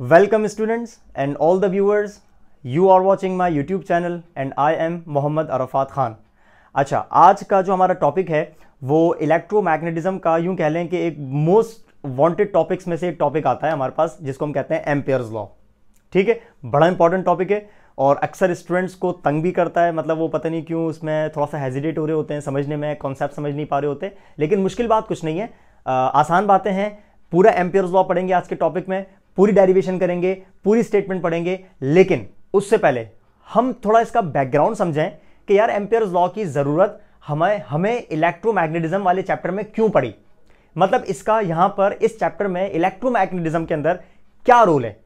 welcome students and all the viewers you are watching my YouTube channel and I am Mohammad Arfat Khan अच्छा आज का जो हमारा टॉपिक है वो इलेक्ट्रोमैग्नेटिज्म का यूं कह लें कि एक मोस्ट वांटेड टॉपिक्स में से एक टॉपिक आता है हमारे पास जिसको हम कहते हैं एम्पेयर्स लॉ ठीक है बड़ा इंपॉर्टेंट टॉपिक है और अक्सर स्टूडेंट्स को तंग भी करता है मतलब वो पता नहीं क्यों उसमें थोड़ा सा हेजिटेट हो रहे होते हैं समझने में कॉन्सेप्ट समझ नहीं पा रहे होते लेकिन मुश्किल बात कुछ नहीं है आ, आसान बातें हैं पूरा एम्पियर्स लॉ पढ़ेंगे आज के टॉपिक में पूरी डेरिवेशन करेंगे पूरी स्टेटमेंट पढ़ेंगे लेकिन उससे पहले हम थोड़ा इसका बैकग्राउंड समझें कि यार एम्पेयर लॉ की ज़रूरत हमें हमें इलेक्ट्रोमैग्नेटिज्म वाले चैप्टर में क्यों पड़ी मतलब इसका यहां पर इस चैप्टर में इलेक्ट्रोमैग्नेटिज्म के अंदर क्या रोल है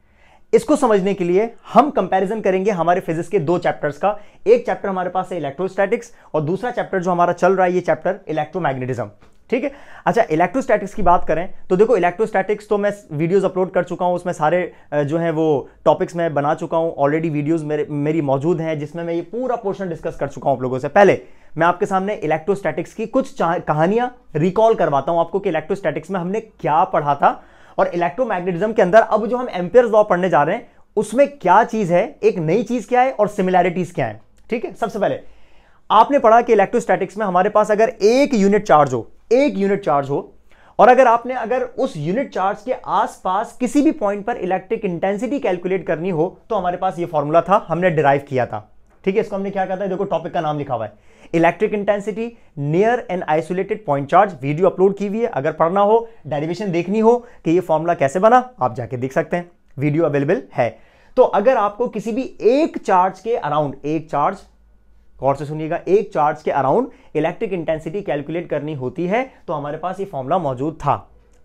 इसको समझने के लिए हम कंपैरिजन करेंगे हमारे फिजिक्स के दो चैप्टर्स का एक चैप्टर हमारे पास है इलेक्ट्रोस्टैटिक्स और दूसरा चैप्टर जो हमारा चल रहा है ये चैप्टर इलेक्ट्रोमैग्नेटिज्म ठीक है अच्छा इलेक्ट्रोस्टैटिक्स की बात करें तो देखो इलेक्ट्रोस्टैटिक्स तो मैं वीडियोस अपलोड कर चुका हूँ उसमें सारे जो हैं वो टॉपिक्स मैं बना चुका हूँ ऑलरेडी वीडियोस मेरे मेरी मौजूद हैं जिसमें मैं ये पूरा पोर्शन डिस्कस कर चुका हूँ आप लोगों से पहले मैं आपके सामने इलेक्ट्रोस्टैटिक्स की कुछ कहानियां रिकॉल करवाता हूँ आपको कि इलेक्ट्रोस्टैटिक्स में हमने क्या पढ़ा था और इलेक्ट्रोमैग्नेटिज्म के अंदर अब जो हम एम्पेयर लॉ पढ़ने जा रहे हैं उसमें क्या चीज़ है एक नई चीज़ क्या है और सिमिलैरिटीज़ क्या है ठीक है सबसे पहले आपने पढ़ा कि इलेक्ट्रोस्टैटिक्स में हमारे पास अगर एक यूनिट चार्ज हो एक यूनिट चार्ज हो और अगर आपने अगर उस यूनिट चार्ज के आसपास किसी भी पॉइंट पर इलेक्ट्रिक इंटेंसिटी कैलकुलेट करनी हो तो हमारे पास ये फॉर्मूला था हमने डिराइव किया था ठीक है इसको हमने क्या कहा था देखो टॉपिक का नाम लिखा हुआ है electric intensity near and isolated point charge video upload की हुई है अगर पढ़ना हो डेरिवेशन देखनी हो कि ये फॉर्मूला कैसे बना आप जाके देख सकते हैं वीडियो अवेलेबल है तो अगर आपको किसी भी एक चार्ज के अराउंड एक चार्ज गौर से सुनिएगा एक चार्ज के अराउंड इलेक्ट्रिक इंटेंसिटी कैलकुलेट करनी होती है तो हमारे पास ये फॉर्मूला मौजूद था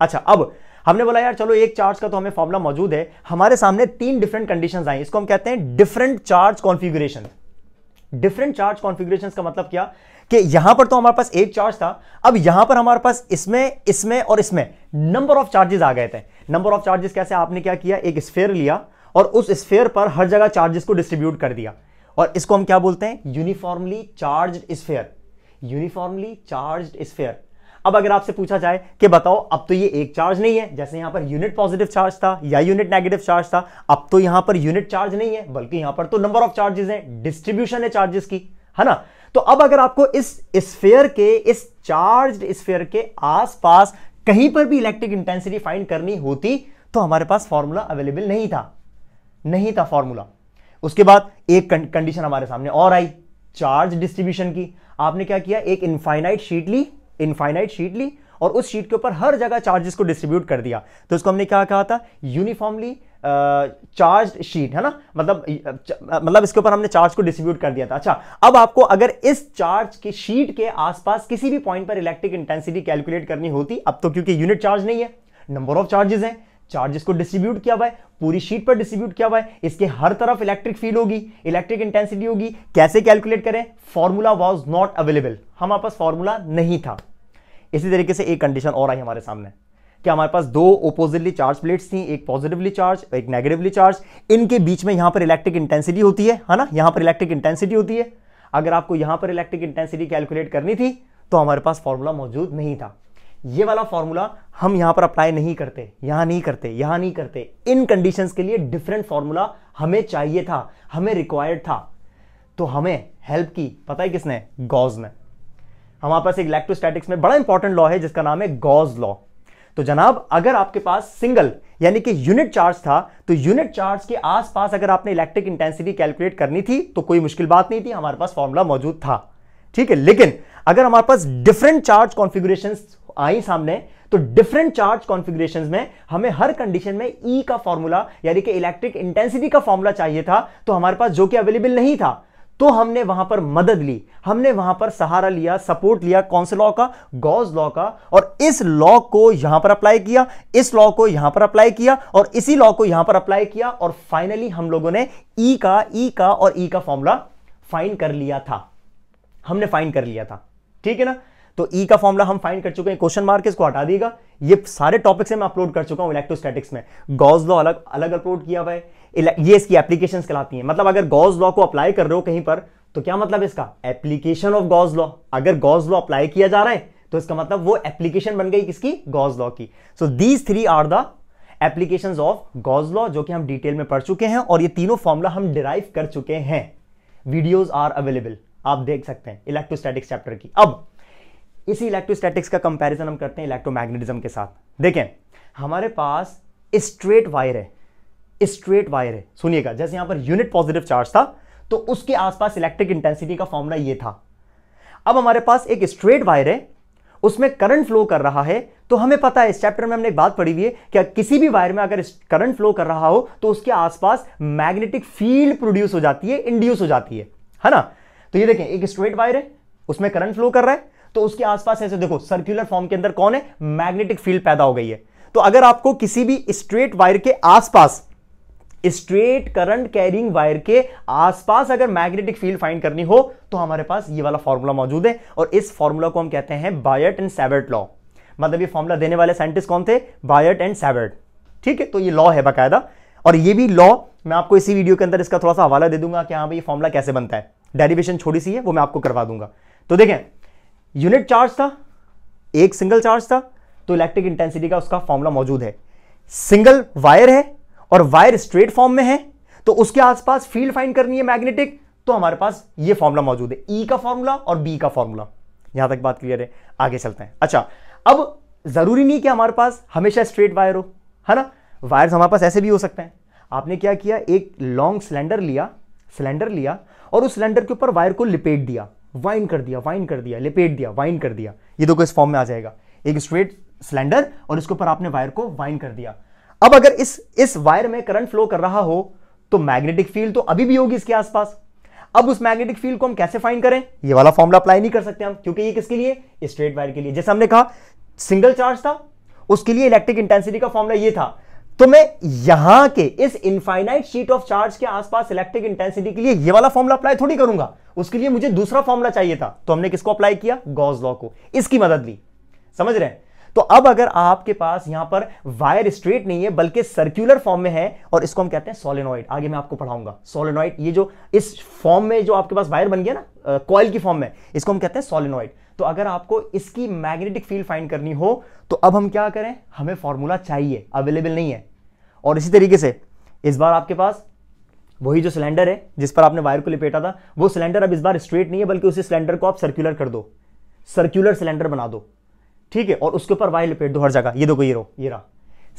अच्छा अब हमने बोला यार चलो एक चार्ज का तो हमें फॉर्मुला मौजूद है हमारे सामने तीन डिफरेंट कंडीशन आई इसको हम कहते हैं different charge configuration different charge configuration का मतलब क्या कि यहां पर तो हमारे पास एक चार्ज था अब यहां पर हमारे पास इसमें इसमें और इसमें नंबर ऑफ चार्जेस आ गए थे नंबर ऑफ चार्जेस कैसे आपने क्या किया एक स्फेयर लिया और उस स्फेयर पर हर जगह चार्जेस को डिस्ट्रीब्यूट कर दिया और इसको हम क्या बोलते हैं uniformly charge sphere uniformly charge sphere अब अगर आपसे पूछा जाए कि बताओ अब तो ये एक चार्ज नहीं है जैसे यहां पर यूनिट पॉजिटिव चार्ज था या यूनिट नेगेटिव चार्ज था अब तो यहां पर यूनिट चार्ज नहीं है बल्कि यहां पर तो नंबर ऑफ चार्जेस है डिस्ट्रीब्यूशन है चार्जेस की है ना तो अब अगर आपको इस स्फेयर के इस चार्ज स्फेयर के आसपास कहीं पर भी इलेक्ट्रिक इंटेंसिटी फाइंड करनी होती तो हमारे पास फॉर्मूला अवेलेबल नहीं था नहीं था फॉर्मूला उसके बाद एक कंडीशन हमारे सामने और आई चार्ज डिस्ट्रीब्यूशन की आपने क्या किया एक इनफाइनाइट शीट ली इनफाइनाइट शीट ली और उस शीट के ऊपर हर जगह चार्जेस को डिस्ट्रीब्यूट कर दिया तो उसको हमने क्या कहा था यूनिफॉर्मली चार्ज शीट है ना मतलब मतलब इसके ऊपर हमने चार्ज को डिस्ट्रीब्यूट कर दिया था अच्छा अब आपको अगर इस चार्ज की शीट के आसपास किसी भी पॉइंट पर इलेक्ट्रिक इंटेंसिटी कैलकुलेट करनी होती अब तो क्योंकि यूनिट चार्ज नहीं है नंबर ऑफ चार्जेस हैं चार्ज को डिस्ट्रीब्यूट किया हुआ है पूरी शीट पर डिस्ट्रीब्यूट किया हुआ है इसके हर तरफ इलेक्ट्रिक फील्ड होगी इलेक्ट्रिक इंटेंसिटी होगी कैसे कैलकुलेट करें फॉर्मूला वॉज नॉट अवेलेबल हमारे पास फॉर्मूला नहीं था इसी तरीके से एक कंडीशन और आई हमारे सामने कि हमारे पास दो ओपोजिटली चार्ज प्लेट्स थी एक पॉजिटिवली चार्ज एक नेगेटिवली चार्ज इनके बीच में यहां पर इलेक्ट्रिक इंटेंसिटी होती है है ना यहां पर इलेक्ट्रिक इंटेंसिटी होती है अगर आपको यहां पर इलेक्ट्रिक इंटेंसिटी कैलकुलेट करनी थी तो हमारे पास फॉर्मूला मौजूद नहीं था ये वाला फॉर्मूला हम यहां पर अप्लाई नहीं करते यहां नहीं करते यहां नहीं करते इन कंडीशंस के लिए डिफरेंट फॉर्मूला हमें चाहिए था हमें रिक्वायर्ड था तो हमें हेल्प की पता है किसने गॉज ने हमारे पास एक इलेक्ट्रोस्टैटिक्स में बड़ा इंपॉर्टेंट लॉ है जिसका नाम है गॉज लॉ तो जनाब अगर आपके पास सिंगल यानी कि यूनिट चार्ज था तो यूनिट चार्ज के आसपास अगर आपने इलेक्ट्रिक इंटेंसिटी कैलकुलेट करनी थी तो कोई मुश्किल बात नहीं थी हमारे पास फॉर्मूला मौजूद था ठीक है लेकिन अगर हमारे पास डिफरेंट चार्ज कॉन्फिगुरेशन आई सामने तो डिफरेंट चार्ज कॉन्फ़िगरेशन में हमें हर कंडीशन में ई e का फॉर्मूला यानी कि इलेक्ट्रिक इंटेंसिटी का फॉर्मूला चाहिए था तो हमारे पास जो कि अवेलेबल नहीं था तो हमने वहां पर मदद ली हमने वहां पर सहारा लिया सपोर्ट लिया कौन से लॉ का गॉज लॉ का और इस लॉ को यहां पर अप्लाई किया इस लॉ को यहां पर अप्लाई किया और इसी लॉ को यहां पर अप्लाई किया और फाइनली हम लोगों ने ई e का ई e का और ई e का फॉर्मूला फाइन कर लिया था हमने फाइन कर लिया था ठीक है ना तो ई e का फॉर्मूला हम फाइंड कर चुके हैं क्वेश्चन मार्क इसको हटा देगा ये सारे टॉपिक्स मैं अपलोड कर चुका हूं इलेक्ट्रोस्टैटिक्स में गॉज लॉ अलग अलग अपलोड किया हुआ है ये इसकी एप्लीकेशन कहलाती है मतलब अगर गॉज लॉ को अप्लाई कर रहे हो कहीं पर तो क्या मतलब इसका एप्लीकेशन ऑफ गॉज लॉ अगर गॉज लॉ अप्लाई किया जा रहा है तो इसका मतलब वो एप्लीकेशन बन गई किसकी गॉज लॉ की so these three are the application of Gauss law जो कि हम डिटेल में पढ़ चुके हैं और ये तीनों फॉर्मूला हम डिराइव कर चुके हैं वीडियोज आर अवेलेबल आप देख सकते हैं इलेक्ट्रोस्टैटिक्स चैप्टर की अब इसी इलेक्ट्रोस्टैटिक्स का कंपैरिजन हम करते हैं इलेक्ट्रोमैग्नेटिज्म के साथ देखें हमारे पास स्ट्रेट वायर है स्ट्रेट वायर है सुनिएगा जैसे यहां पर यूनिट पॉजिटिव चार्ज था तो उसके आसपास इलेक्ट्रिक इंटेंसिटी का फॉर्मूला ये था अब हमारे पास एक स्ट्रेट वायर है उसमें करंट फ्लो कर रहा है तो हमें पता है इस चैप्टर में हमने एक बात पढ़ी हुई है कि किसी भी वायर में अगर करंट फ्लो कर रहा हो तो उसके आसपास मैग्नेटिक फील्ड प्रोड्यूस हो जाती है इंड्यूस हो जाती है है ना तो ये देखें एक स्ट्रेट वायर है उसमें करंट फ्लो कर रहा है तो उसके आसपास ऐसे देखो सर्क्यूलर फॉर्म के अंदर कौन है मैग्नेटिक फील्ड पैदा हो गई है तो अगर आपको किसी भी स्ट्रेट वायर के आसपास स्ट्रेट करंट कैरिंग वायर के आसपास अगर मैग्नेटिक फील्ड फाइंड करनी हो तो हमारे पास ये वाला फॉर्मूला मौजूद है और इस फॉर्मूला को हम कहते हैं बायट एंड सेवर्ट लॉ मतलब ये फॉर्मूला देने वाले साइंटिस्ट कौन थे बायट एंड सेवर्ट ठीक है तो ये लॉ है बाकायदा और ये भी लॉ मैं आपको इसी वीडियो के अंदर इसका थोड़ा सा हवाला दे दूंगा कि हाँ भाई ये फॉर्मूला कैसे बनता है डेरिवेशन छोटी सी है वो मैं आपको करवा दूंगा तो देखें यूनिट चार्ज था एक सिंगल चार्ज था तो इलेक्ट्रिक इंटेंसिटी का उसका फॉर्मूला मौजूद है सिंगल वायर है और वायर स्ट्रेट फॉर्म में है तो उसके आसपास फील्ड फाइन करनी है मैग्नेटिक तो हमारे पास ये फॉर्मूला मौजूद है ई e का फॉर्मूला और बी का फॉर्मूला यहां तक बात क्लियर है आगे चलते हैं अच्छा अब जरूरी नहीं कि हमारे पास हमेशा स्ट्रेट वायर हो है ना वायर्स हमारे पास ऐसे भी हो सकते हैं आपने क्या किया एक लॉन्ग सिलेंडर लिया सिलेंडर लिया और उस सिलेंडर के ऊपर वायर को लिपेट दिया वाइन कर दिया वाइन कर दिया लिपेट दिया वाइन कर दिया ये देखो इस फॉर्म में आ जाएगा एक स्ट्रेट सिलेंडर और इसके ऊपर आपने वायर को वाइन कर दिया अब अगर इस इस वायर में करंट फ्लो कर रहा हो तो मैग्नेटिक फील्ड तो अभी भी होगी इसके आसपास अब उस मैग्नेटिक फील्ड को हम कैसे फाइन करें ये वाला फॉर्मला अप्लाई नहीं कर सकते हम क्योंकि ये किसके लिए स्ट्रेट वायर के लिए जैसे हमने कहा सिंगल चार्ज था उसके लिए इलेक्ट्रिक इंटेंसिटी का फॉर्मला ये था तो मैं यहां के इस इनफाइनाइट शीट ऑफ चार्ज के आसपास इलेक्ट्रिक इंटेंसिटी के लिए ये वाला फॉर्मुला अप्लाई थोड़ी करूंगा उसके लिए मुझे दूसरा फॉर्मुला चाहिए था तो हमने किसको अप्लाई किया गॉज लॉ को इसकी मदद ली समझ रहे हैं तो अब अगर आपके पास यहां पर वायर स्ट्रेट नहीं है बल्कि सर्क्यूलर फॉर्म में है और इसको हम कहते हैं सोलेनॉइड आगे मैं आपको पढ़ाऊंगा सोलेनॉइड ये जो इस फॉर्म में जो आपके पास वायर बन गया ना कॉयल की फॉर्म में इसको हम कहते हैं सोलेनॉइड तो अगर आपको इसकी मैग्नेटिक फील्ड फाइंड करनी हो तो अब हम क्या करें हमें फॉर्मूला चाहिए अवेलेबल नहीं है और इसी तरीके से इस बार आपके पास वही जो सिलेंडर है जिस पर आपने वायर को लपेटा था वो सिलेंडर अब इस बार स्ट्रेट नहीं है बल्कि उसी सिलेंडर को आप सर्कुलर कर दो सर्कुलर सिलेंडर बना दो ठीक है और उसके ऊपर वायर लपेट दो हर जगह ये देखो ये रो ये रहा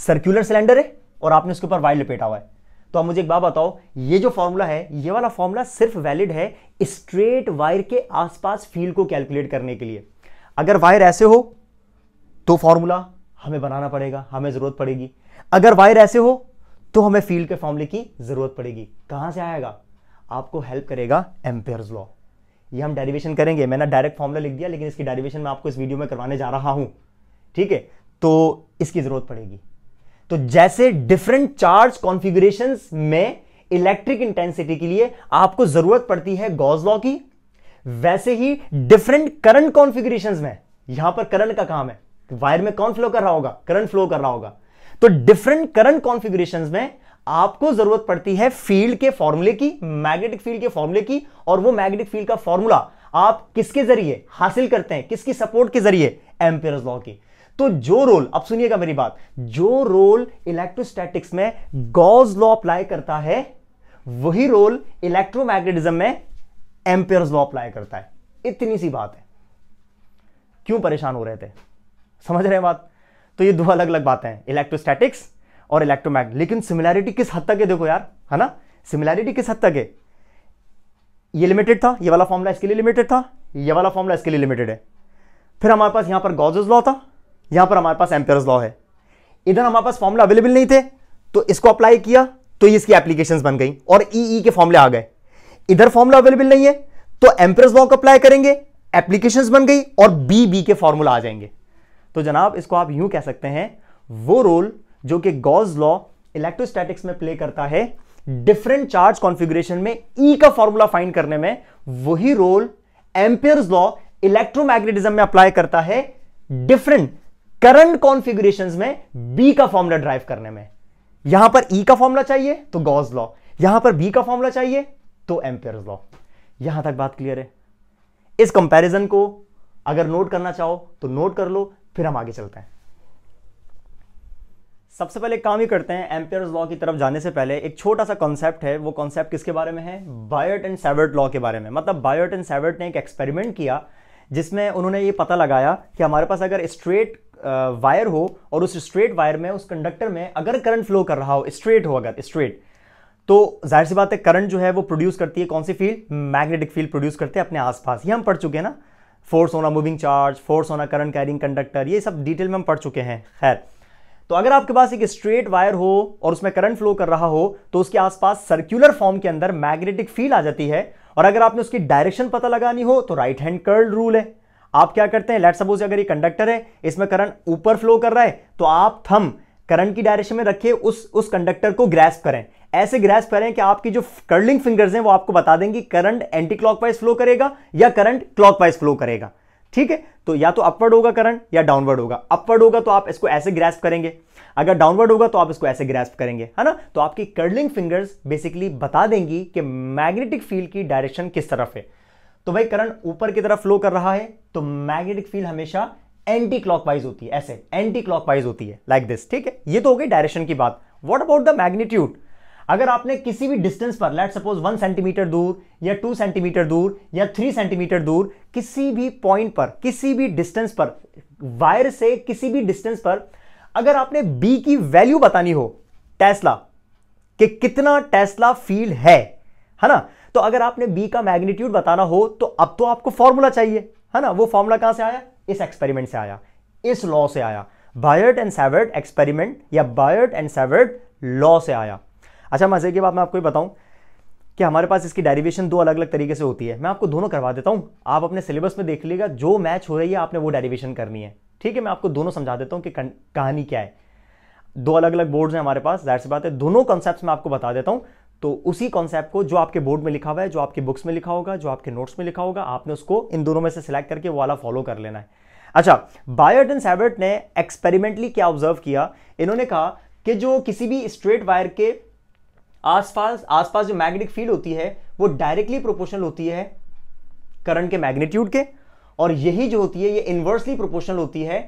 सर्कुलर सिलेंडर है और आपने उसके ऊपर वायर लपेटा हुआ है तो आप मुझे एक बात बताओ ये जो फॉर्मूला है ये वाला फॉर्मूला सिर्फ वैलिड है स्ट्रेट वायर के आसपास फील्ड को कैलकुलेट करने के लिए अगर वायर ऐसे हो तो फॉर्मूला हमें बनाना पड़ेगा हमें जरूरत पड़ेगी अगर वायर ऐसे हो तो हमें फील्ड के फॉर्मूले की जरूरत पड़ेगी कहां से आएगा आपको हेल्प करेगा एम्पेयर लॉ ये हम डेरिवेशन करेंगे मैंने डायरेक्ट फॉर्मूला लिख दिया लेकिन इसकी डेरिवेशन मैं आपको इस वीडियो में करवाने जा रहा हूं ठीक है तो इसकी जरूरत पड़ेगी तो जैसे डिफरेंट चार्ज कॉन्फ़िगरेशन में इलेक्ट्रिक इंटेंसिटी के लिए आपको जरूरत पड़ती है गॉज लॉ की वैसे ही डिफरेंट करंट कॉन्फ़िगरेशन में यहां पर करंट का काम है वायर में कौन फ्लो कर रहा होगा करंट फ्लो कर रहा होगा तो डिफरेंट करंट कॉन्फ़िगरेशन में आपको जरूरत पड़ती है फील्ड के फॉर्मूले की मैग्नेटिक फील्ड के फॉर्मूले की और वो मैग्नेटिक फील्ड का फॉर्मूला आप किसके जरिए हासिल करते हैं किसकी सपोर्ट के जरिए एम्पेयर लॉ की तो जो रोल अब सुनिएगा मेरी बात जो रोल इलेक्ट्रोस्टैटिक्स में गॉज लॉ अप्लाई करता है वही रोल इलेक्ट्रोमैग्नेटिज्म में एम्पेयर लॉ अप्लाई करता है इतनी सी बात है क्यों परेशान हो रहे थे समझ रहे हैं बात तो ये दो अलग अलग बातें हैं इलेक्ट्रोस्टैटिक्स और इलेक्ट्रोमैग लेकिन सिमिलैरिटी किस हद तक है देखो यार है ना सिमिलैरिटी किस हद तक है ये लिमिटेड था ये वाला फॉर्मूला इसके लिए लिमिटेड था ये वाला फॉर्मूला इसके लिए लिमिटेड है फिर हमारे पास यहां पर गॉजेज लॉ था यहां पर हमारे पास एम्पेयर लॉ है इधर हमारे पास फॉर्मुला अवेलेबल नहीं थे तो इसको अप्लाई किया तो ये इसकी एप्लीकेशन बन गई और ई e ई e के फॉर्मुले आ गए इधर फॉर्मुला अवेलेबल नहीं है तो एम्पेयर लॉ को अप्लाई करेंगे एप्लीकेशन बन गई और बी बी के फॉर्मूला आ जाएंगे तो जनाब इसको आप यूं कह सकते हैं वो रोल जो कि गॉज लॉ इलेक्ट्रोस्टैटिक्स में प्ले करता है डिफरेंट चार्ज कॉन्फ़िगरेशन में ई e का फॉर्मूला फाइंड करने में वही रोल एम्पेयर लॉ इलेक्ट्रोमैग्नेटिज्म में अप्लाई करता है डिफरेंट करंट कॉन्फिगुरेशन में बी का फॉर्मूला ड्राइव करने में यहां पर ई e का फॉर्मूला चाहिए तो गॉज लॉ यहां पर बी का फॉर्मूला चाहिए तो एम्पेयर लॉ यहां तक बात क्लियर है इस कंपेरिजन को अगर नोट करना चाहो तो नोट कर लो फिर हम आगे चलते हैं सबसे पहले काम ही करते हैं एम्पेयर लॉ की तरफ जाने से पहले एक छोटा सा कॉन्सेप्ट है वो कॉन्सेप्ट किसके बारे में है बायोट एंड सेवर्ट लॉ के बारे में मतलब बायोट एंड सेवर्ट ने एक एक्सपेरिमेंट किया जिसमें उन्होंने ये पता लगाया कि हमारे पास अगर स्ट्रेट वायर हो और उस स्ट्रेट वायर में उस कंडक्टर में अगर करंट फ्लो कर रहा हो स्ट्रेट हो अगर स्ट्रेट तो जाहिर सी बात है करंट जो है वो प्रोड्यूस करती है कौन सी फील्ड मैग्नेटिक फील्ड प्रोड्यूस करते हैं अपने आसपास ये हम पढ़ चुके हैं ना force on a moving charge force on a current carrying conductor ये सब डिटेल में हम पढ़ चुके हैं खैर तो अगर आपके पास एक स्ट्रेट वायर हो और उसमें करंट फ्लो कर रहा हो तो उसके आसपास सर्क्यूलर फॉर्म के अंदर मैग्नेटिक फील्ड आ जाती है और अगर आपने उसकी डायरेक्शन पता लगानी हो तो राइट हैंड कर्ल रूल है आप क्या करते हैं लेट सपोज अगर ये कंडक्टर है इसमें करंट ऊपर फ्लो कर रहा है तो आप थम करंट की डायरेक्शन में रखिए उस उस कंडक्टर को ग्रैस करें ऐसे ग्रैस करें कि आपकी जो कर्लिंग फिंगर्स हैं वो आपको बता देंगे करंट एंटी क्लॉकवाइज फ्लो करेगा या करंट क्लॉकवाइज फ्लो करेगा ठीक है तो या तो अपवर्ड होगा करंट या डाउनवर्ड होगा अपवर्ड होगा तो आप इसको ऐसे ग्रैस करेंगे अगर डाउनवर्ड होगा तो आप इसको ऐसे ग्रैस करेंगे है ना तो आपकी कर्लिंग फिंगर्स बेसिकली बता देंगी कि मैग्नेटिक फील्ड की डायरेक्शन किस तरफ है तो भाई करंट ऊपर की तरफ फ्लो कर रहा है तो मैग्नेटिक फील्ड हमेशा एंटी क्लॉकवाइज होती है ऐसे एंटी क्लॉकवाइज होती है लाइक like दिस ठीक है ये तो हो गई डायरेक्शन की बात व्हाट अबाउट द मैग्नीट्यूड अगर आपने किसी भी डिस्टेंस पर लेट सपोज वन सेंटीमीटर दूर या टू सेंटीमीटर दूर या थ्री सेंटीमीटर दूर किसी भी पॉइंट पर किसी भी डिस्टेंस पर वायर से किसी भी डिस्टेंस पर अगर आपने बी की वैल्यू बतानी हो टेस्ला कि कितना टेस्ला फील्ड है है ना तो अगर आपने बी का मैग्नीट्यूड बताना हो तो अब तो आपको फॉर्मूला चाहिए है ना वो फॉर्मूला कहां से आया इस एक्सपेरिमेंट से आया इस लॉ से आया बायर्ट एंड सेवर्ट एक्सपेरिमेंट या बायर्ट एंड सेवर्ट लॉ से आया अच्छा मजे की बात मैं आपको बताऊं कि हमारे पास इसकी डेरिवेशन दो अलग अलग तरीके से होती है मैं आपको दोनों करवा देता हूं आप अपने सिलेबस में देख लीजिएगा जो मैच हो रही है आपने वो डेरिवेशन करनी है ठीक है मैं आपको दोनों समझा देता हूं कि कहानी क्या है दो अलग अलग बोर्ड्स हैं हमारे पास जाहिर सी बात है दोनों कॉन्सेप्ट मैं आपको बता देता हूं तो उसी कॉन्सेप्ट को जो आपके बोर्ड में लिखा हुआ है जो आपके बुक्स में लिखा होगा जो आपके नोट्स में लिखा होगा आपने उसको इन दोनों में से सिलेक्ट करके वाला फॉलो कर लेना है अच्छा बायर्ट एंड सैबर्ट ने एक्सपेरिमेंटली क्या ऑब्जर्व किया इन्होंने कहा कि जो किसी भी स्ट्रेट वायर के आसपास आसपास जो मैग्नेटिक फील्ड होती है वो डायरेक्टली प्रोपोर्शनल होती है करंट के मैग्नीट्यूड के और यही जो होती है ये इन्वर्सली प्रोपोर्शनल होती है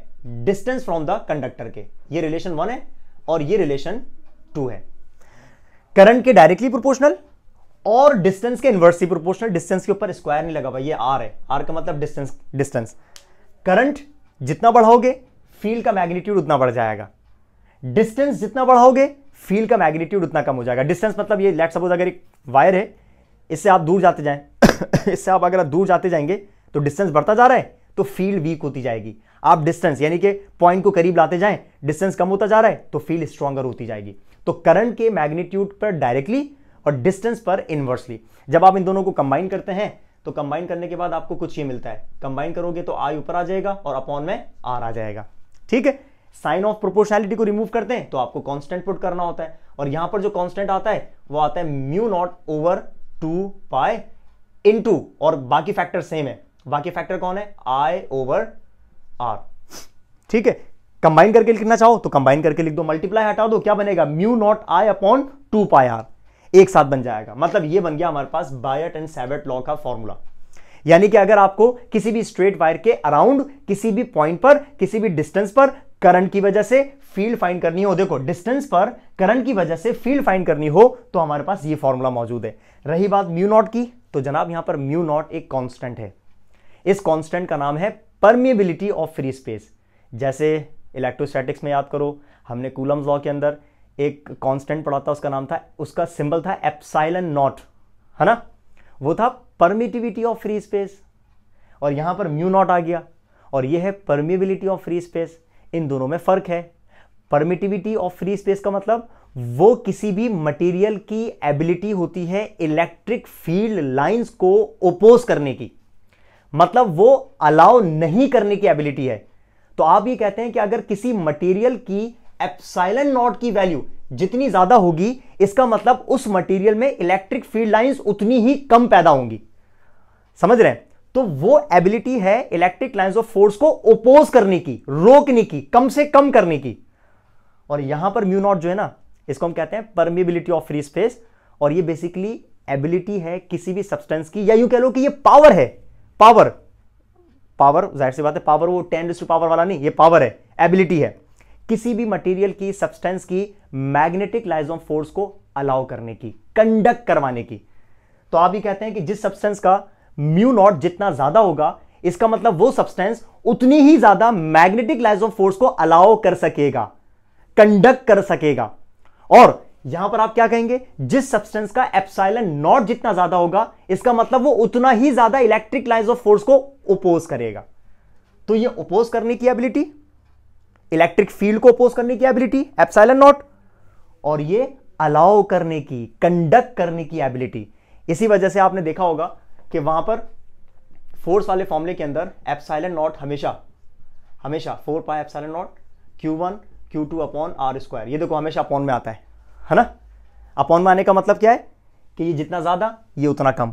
डिस्टेंस फ्रॉम द कंडक्टर के ये रिलेशन वन है और ये रिलेशन टू है करंट के डायरेक्टली प्रोपोर्शनल और डिस्टेंस के इन्वर्सली प्रोपोर्शनल डिस्टेंस के ऊपर स्क्वायर नहीं लगा हुआ ये आर है आर का मतलब डिस्टेंस डिस्टेंस करंट जितना बढ़ाओगे फील्ड का मैग्नीट्यूड उतना बढ़ जाएगा डिस्टेंस जितना बढ़ाओगे फील्ड का मैग्नीट्यूड उतना कम हो जाएगा डिस्टेंस मतलब ये लेट सपोज अगर एक वायर है इससे आप दूर जाते जाएं इससे आप अगर दूर जाते जाएंगे तो डिस्टेंस बढ़ता जा रहा है तो फील्ड वीक होती जाएगी आप डिस्टेंस यानी कि पॉइंट को करीब लाते जाएं डिस्टेंस कम होता जा रहा है तो फील्ड स्ट्रांगर होती जाएगी तो करंट के मैग्नीट्यूड पर डायरेक्टली और डिस्टेंस पर इनवर्सली जब आप इन दोनों को कंबाइन करते हैं तो कंबाइन करने के बाद आपको कुछ ये मिलता है कंबाइन करोगे तो आई ऊपर आ जाएगा और अपॉन में आर आ जाएगा ठीक है साइन ऑफ प्रोपोर्शनैलिटी को रिमूव करते हैं तो आपको कॉन्स्टेंट पुट करना होता है और यहां पर जो कॉन्स्टेंट आता है वो आता है mu naught over two into और बाकी फैक्टर सेम है बाकी फैक्टर कौन है आई ओवर आर ठीक है कंबाइन करके लिखना चाहो तो कंबाइन करके लिख दो मल्टीप्लाई हटा दो क्या बनेगा mu naught I upon two pi R एक साथ बन जाएगा मतलब ये बन गया हमारे पास बायट एंड सेवेट लॉ का फॉर्मूला यानी कि अगर आपको किसी भी स्ट्रेट वायर के अराउंड किसी भी पॉइंट पर किसी भी डिस्टेंस पर करंट की वजह से फील्ड फाइंड करनी हो देखो डिस्टेंस पर करंट की वजह से फील्ड फाइंड करनी हो तो हमारे पास ये फॉर्मूला मौजूद है रही बात म्यू नॉट की तो जनाब यहां पर म्यू नॉट एक कांस्टेंट है इस कांस्टेंट का नाम है परमिएबिलिटी ऑफ फ्री स्पेस जैसे इलेक्ट्रोस्टैटिक्स में याद करो हमने कूलम्स लॉ के अंदर एक कांस्टेंट पढ़ा था उसका नाम था उसका सिंबल था एप्साइलन नॉट है ना वो था परमिटिविटी ऑफ फ्री स्पेस और यहां पर म्यू नॉट आ गया और ये है परमिबिलिटी ऑफ फ्री स्पेस इन दोनों में फ़र्क है परमिटिविटी ऑफ फ्री स्पेस का मतलब वो किसी भी मटेरियल की एबिलिटी होती है इलेक्ट्रिक फील्ड लाइंस को ओपोज करने की मतलब वो अलाउ नहीं करने की एबिलिटी है तो आप ये कहते हैं कि अगर किसी मटेरियल की एप्साइलन नॉट की वैल्यू जितनी ज्यादा होगी इसका मतलब उस मटेरियल में इलेक्ट्रिक फील्ड लाइंस उतनी ही कम पैदा होंगी समझ रहे हैं तो वो एबिलिटी है इलेक्ट्रिक लाइंस ऑफ फोर्स को ओपोज करने की रोकने की कम से कम करने की और यहां पर म्यू नॉट जो है ना इसको हम कहते हैं परमिबिलिटी ऑफ फ्री स्पेस और ये बेसिकली एबिलिटी है किसी भी सब्सटेंस की या यू कह लो कि ये पावर है पावर पावर जाहिर सी बात है पावर वो टेन टू पावर वाला नहीं ये पावर है एबिलिटी है किसी भी मटेरियल की सब्सटेंस की मैग्नेटिक लाइजोम फोर्स को अलाउ करने की कंडक्ट करवाने की तो आप ये कहते हैं कि जिस सब्सटेंस का म्यू नॉट जितना ज्यादा होगा इसका मतलब वो सब्सटेंस उतनी ही ज्यादा मैग्नेटिक लाइजोम फोर्स को अलाउ कर सकेगा कंडक्ट कर सकेगा और यहां पर आप क्या कहेंगे जिस सब्सटेंस का एप्साइलन नॉट जितना ज्यादा होगा इसका मतलब वो उतना ही ज्यादा इलेक्ट्रिक लाइन्स ऑफ फोर्स को ओपोज करेगा तो ये ओपोज करने की एबिलिटी इलेक्ट्रिक फील्ड को ओपोज करने की एबिलिटी एप्साइलन नॉट और ये अलाउ करने की कंडक्ट करने की एबिलिटी इसी वजह से आपने देखा होगा कि वहां पर फोर्स वाले फॉर्मूले के अंदर एप्साइलन नॉट हमेशा हमेशा four pi epsilon naught q one q two upon R square ये देखो हमेशा अपॉन में आता है है ना अपॉन में आने का मतलब क्या है कि ये जितना ज़्यादा ये उतना कम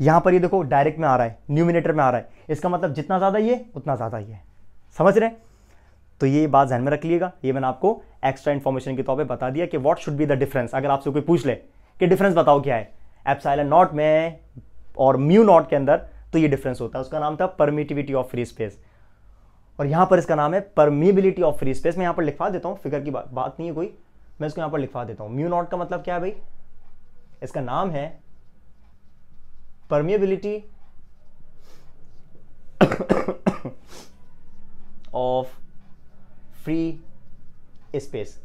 यहां पर ये देखो डायरेक्ट में आ रहा है न्यूमिनेटर में आ रहा है इसका मतलब जितना ज़्यादा ये उतना ज़्यादा ये समझ रहे तो ये बात ध्यान में रख लीजिएगा ये मैंने आपको एक्स्ट्रा इन्फॉर्मेशन के तौर पे बता दिया कि what should be the difference अगर आपसे कोई पूछ ले कि डिफरेंस बताओ क्या है एप्साइलन नॉट में और म्यू नॉट के अंदर तो ये डिफरेंस होता है उसका नाम था परमिटिविटी ऑफ फ्री स्पेस और यहां पर इसका नाम है परमिबिलिटी ऑफ फ्री स्पेस मैं यहां पर लिखवा देता हूँ फिगर की बा, बात नहीं है कोई मैं इसको यहां पर लिखवा देता हूं म्यू नॉट का मतलब क्या है भाई इसका नाम है परमिएबिलिटी ऑफ फ्री स्पेस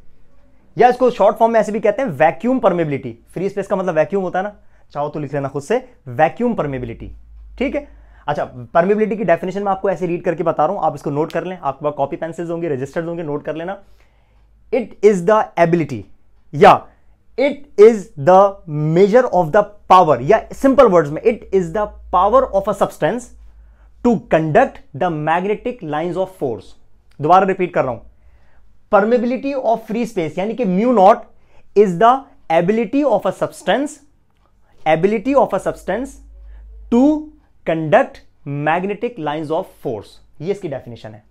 या इसको शॉर्ट फॉर्म में ऐसे भी कहते हैं वैक्यूम परमेबिलिटी फ्री स्पेस का मतलब वैक्यूम होता है ना चाहो तो लिख लेना खुद से वैक्यूम परमेबिलिटी ठीक है अच्छा परमेबिलिटी की डेफिनेशन में आपको ऐसे रीड करके बता रहा हूं आप इसको नोट कर लें आपके पास कॉपी पेंसिल्स होंगे रजिस्टर्ड होंगे नोट कर लेना इट इज द एबिलिटी या it is the measure of the power या सिंपल वर्ड्स में it is the power of a substance to conduct the magnetic lines of force दोबारा repeat कर रहा हूं परमेबिलिटी ऑफ फ्री स्पेस यानी कि mu naught is the ability of a substance ability of a substance to conduct magnetic lines of force ये इसकी definition है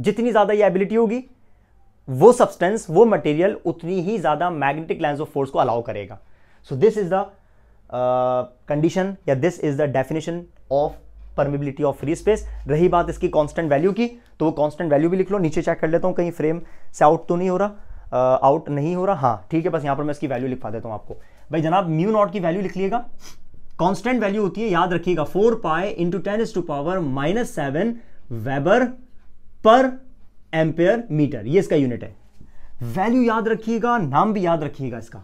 जितनी ज्यादा ये एबिलिटी होगी वो सब्सटेंस वो मटेरियल उतनी ही ज़्यादा मैग्नेटिक लेंस ऑफ फोर्स को अलाउ करेगा so this is the condition या this is the definition of permeability of free space रही बात इसकी कांस्टेंट वैल्यू की तो वो कांस्टेंट वैल्यू भी लिख लो नीचे चेक कर लेता हूँ कहीं फ्रेम से आउट तो नहीं हो रहा आउट uh, नहीं हो रहा हाँ ठीक है बस यहाँ पर मैं इसकी वैल्यू लिखवा देता हूँ आपको भाई जनाब म्यू नॉट की वैल्यू लिख लिएगा कॉन्स्टेंट वैल्यू होती है याद रखिएगा four pi into ten is to power minus seven weber per ampere metre ये इसका यूनिट है वैल्यू याद रखिएगा नाम भी याद रखिएगा इसका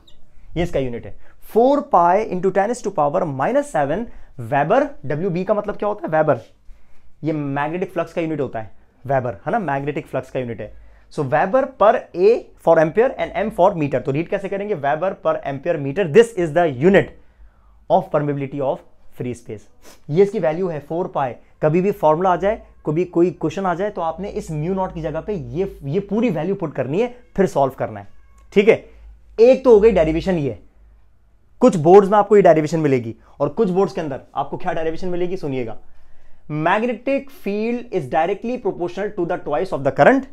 ये इसका यूनिट है four pi into ten to power minus seven weber W B का मतलब क्या होता है वेबर ये मैग्नेटिक फ्लक्स का यूनिट होता है वेबर है ना मैग्नेटिक फ्लक्स का यूनिट है so weber per A for ampere and M for metre तो रीड कैसे करेंगे weber per ampere metre this is the unit of permeability of free space ये इसकी वैल्यू है फोर पाए कभी भी फॉर्मूला आ जाए कभी कोई क्वेश्चन आ जाए तो आपने इस म्यू नॉट की जगह पे ये ये पूरी वैल्यू पुट करनी है फिर सॉल्व करना है ठीक है एक तो हो गई डेरिवेशन ये कुछ बोर्ड्स में आपको ये डेरिवेशन मिलेगी और कुछ बोर्ड्स के अंदर आपको क्या डेरिवेशन मिलेगी सुनिएगा magnetic field is directly proportional to the twice of the current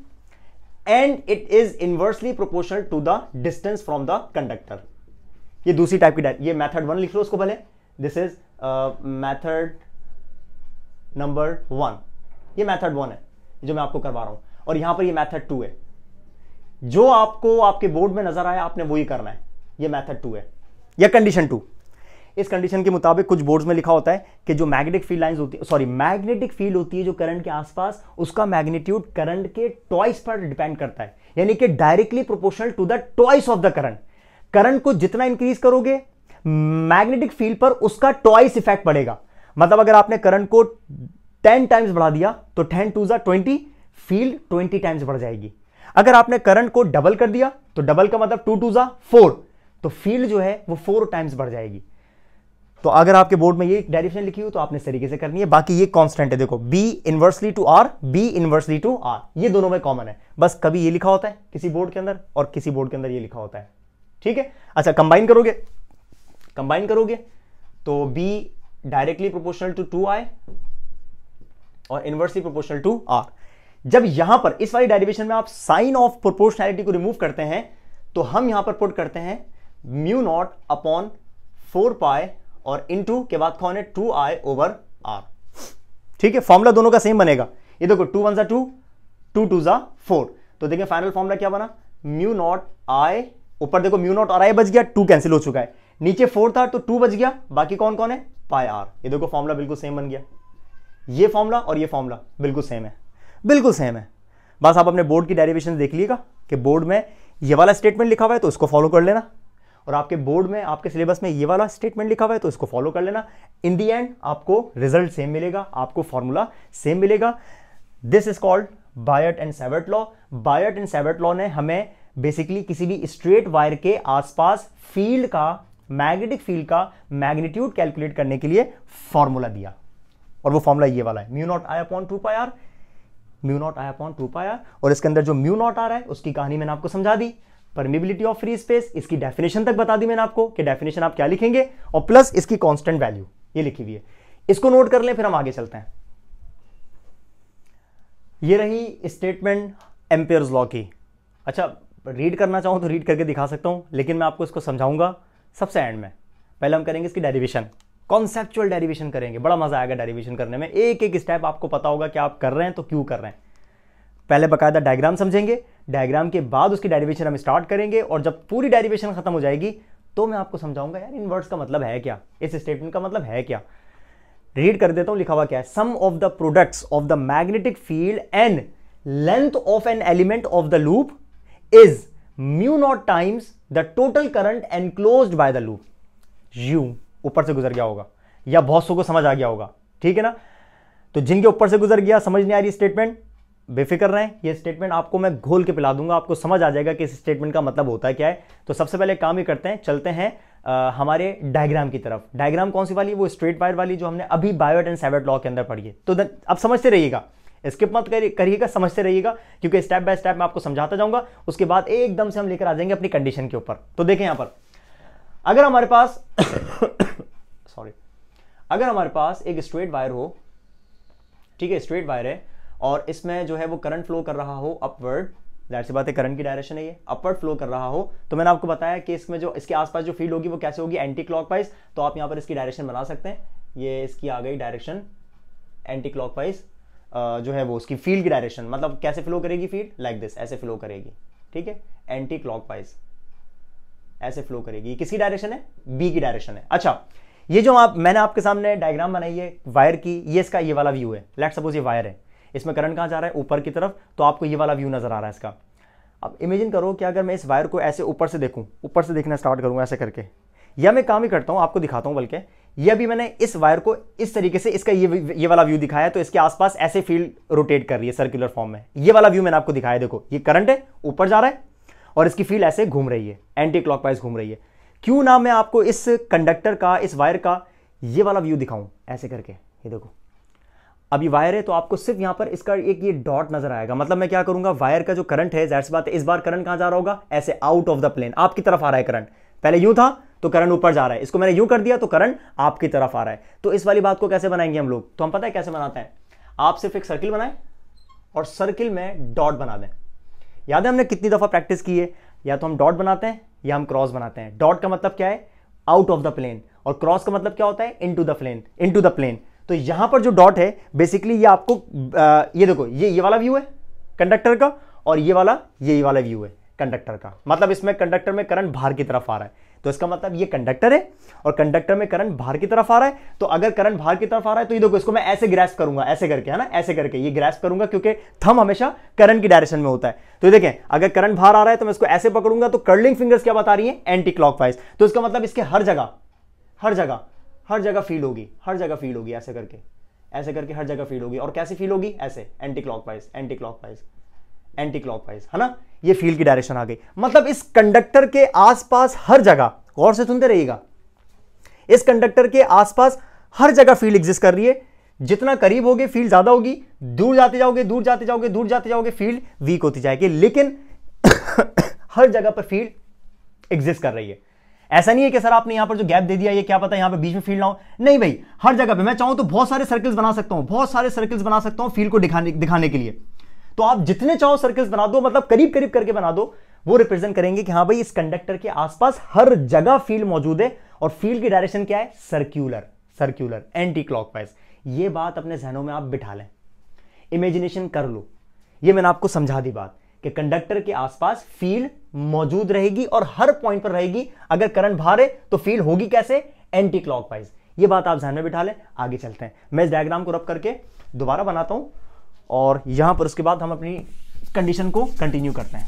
and it is inversely proportional to the distance from the conductor ये दूसरी टाइप की ये मेथड वन लिख लो उसको भले this is method number one ये मेथड वन है जो मैं आपको करवा रहा हूं और यहां पर ये मेथड टू है जो आपको आपके बोर्ड में नजर आया आपने वही करना है ये मेथड टू है या कंडीशन टू इस कंडीशन के मुताबिक कुछ बोर्ड्स में लिखा होता है कि जो मैग्नेटिक फील्ड लाइंस होती है सॉरी मैग्नेटिक फील्ड होती है जो करंट के आसपास उसका मैग्नीट्यूड करंट के टॉइस पर डिपेंड करता है यानी कि directly proportional to the twice of the current current को जितना इंक्रीज करोगे मैग्नेटिक फील्ड पर उसका टॉइस इफेक्ट पड़ेगा मतलब अगर आपने करंट को टेन टाइम्स बढ़ा दिया तो टेन टू जो ट्वेंटी फील्ड ट्वेंटी टाइम्स बढ़ जाएगी अगर आपने करंट को डबल कर दिया तो डबल का मतलब टू टू ज़ा फोर तो फील्ड जो है वो फोर टाइम्स बढ़ जाएगी तो अगर आपके बोर्ड में ये डायरेक्शन लिखी हो तो आपने इस तरीके से करनी है बाकी ये कांस्टेंट है देखो B inversely to R B inversely to R ये दोनों में कॉमन है बस कभी ये लिखा होता है किसी बोर्ड के अंदर और किसी बोर्ड के अंदर ये लिखा होता है ठीक है अच्छा कंबाइन करोगे कंबाइन करोगे तो B directly proportional to two I और इनवर्सली प्रोपोर्शनल टू आर जब यहां पर इस वाली डायरिवेशन में आप साइन ऑफ प्रोपोर्शनैलिटी को रिमूव करते हैं तो हम यहां पर पुट करते हैं mu naught upon four pi और इनटू के बाद कौन है टू आई ओवर आर ठीक है फॉर्मूला दोनों का सेम बनेगा ये देखो टू वन जा टू टू टू जा फोर तो देखिए फाइनल फॉर्मूला क्या बना म्यू नॉट आई ऊपर देखो म्यू नॉट और आई बच गया टू कैंसिल हो चुका है नीचे फोर था तो टू बच गया बाकी कौन कौन है पाई आर ये देखो फॉर्मूला बिल्कुल सेम बन गया ये फॉर्मूला और ये फॉर्मूला बिल्कुल सेम है बिल्कुल सेम है बस आप अपने बोर्ड की डेरिवेशन देख लीजिएगा कि बोर्ड में ये वाला स्टेटमेंट लिखा हुआ है तो उसको फॉलो कर लेना और आपके बोर्ड में आपके सिलेबस में ये वाला स्टेटमेंट लिखा हुआ है तो इसको फॉलो कर लेना इन दी एंड आपको रिजल्ट सेम मिलेगा आपको फॉर्मूला सेम मिलेगा this is called Biot and Savart law Biot and Savart law ने हमें बेसिकली किसी भी स्ट्रेट वायर के आसपास फील्ड का मैग्नेटिक फील्ड का मैग्नीट्यूड कैलकुलेट करने के लिए फॉर्मूला दिया और वो फॉर्मूला ये वाला है mu naught I upon two pi R mu naught I upon two pi R और इसके अंदर जो म्यू नॉट आ रहा है उसकी कहानी मैंने आपको समझा दी परमिबिलिटी ऑफ फ्री स्पेस इसकी डेफिनेशन तक बता दी मैंने आपको कि डेफिनेशन आप क्या लिखेंगे और प्लस इसकी कॉन्स्टेंट वैल्यू ये लिखी हुई है इसको नोट कर लें फिर हम आगे चलते हैं ये रही स्टेटमेंट एम्पेयर्स लॉ की अच्छा रीड करना चाहूँ तो रीड करके दिखा सकता हूँ लेकिन मैं आपको इसको समझाऊंगा सबसे एंड में पहले हम करेंगे इसकी डेरिवेशन कॉन्सेप्चुअल डेरिवेशन करेंगे बड़ा मजा आएगा डेरिवेशन करने में एक एक स्टेप आपको पता होगा कि आप कर रहे हैं तो क्यों कर रहे हैं पहले बकायदा डायग्राम समझेंगे डायग्राम के बाद उसकी डेरिवेशन हम स्टार्ट करेंगे और जब पूरी डेरिवेशन खत्म हो जाएगी तो मैं आपको समझाऊंगा यार इन वर्ड्स का मतलब है क्या इस स्टेटमेंट का मतलब है क्या रीड कर देता हूं लिखा हुआ क्या है sum of the products of the magnetic field and length of an element of the loop is mu naught times the total current enclose by the loop यू ऊपर से गुजर गया होगा या बहुत सो को समझ आ गया होगा ठीक है ना तो जिनके ऊपर से गुजर गया समझ नहीं आ रही स्टेटमेंट बेफिक्र रहे ये स्टेटमेंट आपको मैं घोल के पिला दूंगा आपको समझ आ जाएगा कि इस स्टेटमेंट का मतलब होता है क्या है तो सबसे पहले काम ही करते हैं चलते हैं आ, हमारे डायग्राम की तरफ डायग्राम कौन सी वाली वो स्ट्रेट वायर वाली जो हमने अभी बायोट एंड सैवेट लॉ के अंदर पढ़ी है तो अब समझते रहिएगा स्किप मत करिएगा समझते रहिएगा क्योंकि स्टेप बाय स्टेप मैं आपको समझाता जाऊंगा उसके बाद एकदम से हम लेकर आ जाएंगे अपनी कंडीशन के ऊपर तो देखें यहां पर अगर हमारे पास सॉरी अगर हमारे पास एक स्ट्रेट वायर हो ठीक है स्ट्रेट वायर है और इसमें जो है वो करंट फ्लो कर रहा हो अपवर्ड जाहिर सी बात है करंट की डायरेक्शन है ये अपवर्ड फ्लो कर रहा हो तो मैंने आपको बताया कि इसमें जो इसके आसपास जो फील्ड होगी वो कैसे होगी एंटी वाइज तो आप यहाँ पर इसकी डायरेक्शन बना सकते हैं ये इसकी आ गई डायरेक्शन एंटी वाइज जो है वो उसकी फील्ड की डायरेक्शन मतलब कैसे फ्लो करेगी फील्ड लाइक दिस ऐसे फ्लो करेगी ठीक है एंटी क्लॉक ऐसे फ्लो करेगी किसकी डायरेक्शन है बी की डायरेक्शन है अच्छा ये जो आप मैंने आपके सामने डायग्राम बनाई है वायर की ये इसका ये वाला व्यू है लेट सपोज ये वायर है इसमें करंट कहाँ जा रहा है ऊपर की तरफ तो आपको ये वाला व्यू नजर आ रहा है इसका अब इमेजिन करो कि अगर मैं इस वायर को ऐसे ऊपर से देखूं ऊपर से देखना स्टार्ट करूंगा ऐसे करके या मैं काम ही करता हूं आपको दिखाता हूं बल्कि ये अभी मैंने इस वायर को इस तरीके से इसका ये ये वाला व्यू दिखाया तो इसके आसपास ऐसे फील्ड रोटेट कर रही है सर्कुलर फॉर्म में ये वाला व्यू मैंने आपको दिखाया देखो ये करंट है ऊपर जा रहा है और इसकी फील्ड ऐसे घूम रही है एंटी क्लॉकवाइज घूम रही है क्यों ना मैं आपको इस कंडक्टर का इस वायर का ये वाला व्यू दिखाऊं ऐसे करके ये देखो अभी वायर है तो आपको सिर्फ यहां पर इसका एक ये डॉट नजर आएगा मतलब मैं क्या करूंगा वायर का जो करंट है जैसे बात है इस बार करंट कहां जा रहा होगा ऐसे आउट ऑफ द प्लेन आपकी तरफ आ रहा है करंट पहले यूं था तो करंट ऊपर जा रहा है इसको मैंने यूं कर दिया तो करंट आपकी तरफ आ रहा है तो इस वाली बात को कैसे बनाएंगे हम लोग तो हम पता है कैसे बनाते हैं आप सिर्फ एक सर्किल बनाए और सर्किल में डॉट बना दें याद है हमने कितनी दफ़ा प्रैक्टिस की है या तो हम डॉट बनाते हैं या हम क्रॉस बनाते हैं डॉट का मतलब क्या है आउट ऑफ द प्लेन और क्रॉस का मतलब क्या होता है into the plane into the plane तो यहां पर जो डॉट है बेसिकली ये आपको आ, ये देखो ये ये वाला व्यू है कंडक्टर का और ये वाला ये वाला व्यू है कंडक्टर का मतलब इसमें कंडक्टर में करंट बाहर की तरफ आ रहा है तो इसका मतलब ये कंडक्टर है और कंडक्टर में करंट बाहर की तरफ आ रहा है तो अगर करंट बाहर की तरफ आ रहा है तो ये देखो इसको मैं ऐसे ग्रेस करूंगा ऐसे करके है ना ऐसे करके ये ग्रेस करूंगा क्योंकि थम हमेशा करंट की डायरेक्शन में होता है तो देखें अगर करंट बाहर आ रहा है तो मैं इसको ऐसे पकड़ूंगा तो कर्लिंग फिंगर्स क्या बता रही है एंटी क्लॉक तो इसका मतलब इसके हर जगह हर जगह हर जगह फील होगी हर जगह फील होगी ऐसे करके ऐसे करके हर जगह फील होगी और कैसे फील होगी ऐसे anti clock anti clock anti clock है ना ये फील्ड की डायरेक्शन आ गई मतलब इस कंडक्टर के आसपास हर जगह गौर से सुनते रहिएगा इस कंडक्टर के आसपास हर जगह फील्ड एग्जिस्ट कर रही है जितना करीब होगी फील्ड ज्यादा होगी दूर जाते जाओगे दूर जाते जाओगे दूर जाते जाओगे फील्ड वीक होती जाएगी लेकिन हर जगह पर फील्ड एग्जिस्ट कर रही है ऐसा नहीं है कि सर आपने यहां पर जो गैप दे दिया ये क्या पता यहां पर बीच में फील्ड ना हो नहीं भाई हर जगह पे मैं चाहूं तो बहुत सारे सर्कल्स बना सकता हूं बहुत सारे सर्कल्स बना सकता हूं फील्ड को दिखाने दिखाने के लिए तो आप जितने चाहो सर्कल्स बना दो मतलब करीब करीब करके बना दो वो रिप्रेजेंट करेंगे कि हाँ भाई इस कंडक्टर के आसपास हर जगह फील्ड मौजूद है और फील्ड की डायरेक्शन क्या है सर्क्यूलर सर्क्यूलर एंटी क्लॉकवाइज ये बात अपने जहनों में आप बिठा लें इमेजिनेशन कर लो ये मैंने आपको समझा दी बात कि कंडक्टर के आसपास फील्ड मौजूद रहेगी और हर पॉइंट पर रहेगी अगर करंट भार है तो फील्ड होगी कैसे एंटी क्लॉकवाइज ये बात आप जहन में बिठा लें आगे चलते हैं मैं इस डायग्राम को रब करके दोबारा बनाता हूं और यहां पर उसके बाद हम अपनी कंडीशन को कंटिन्यू करते हैं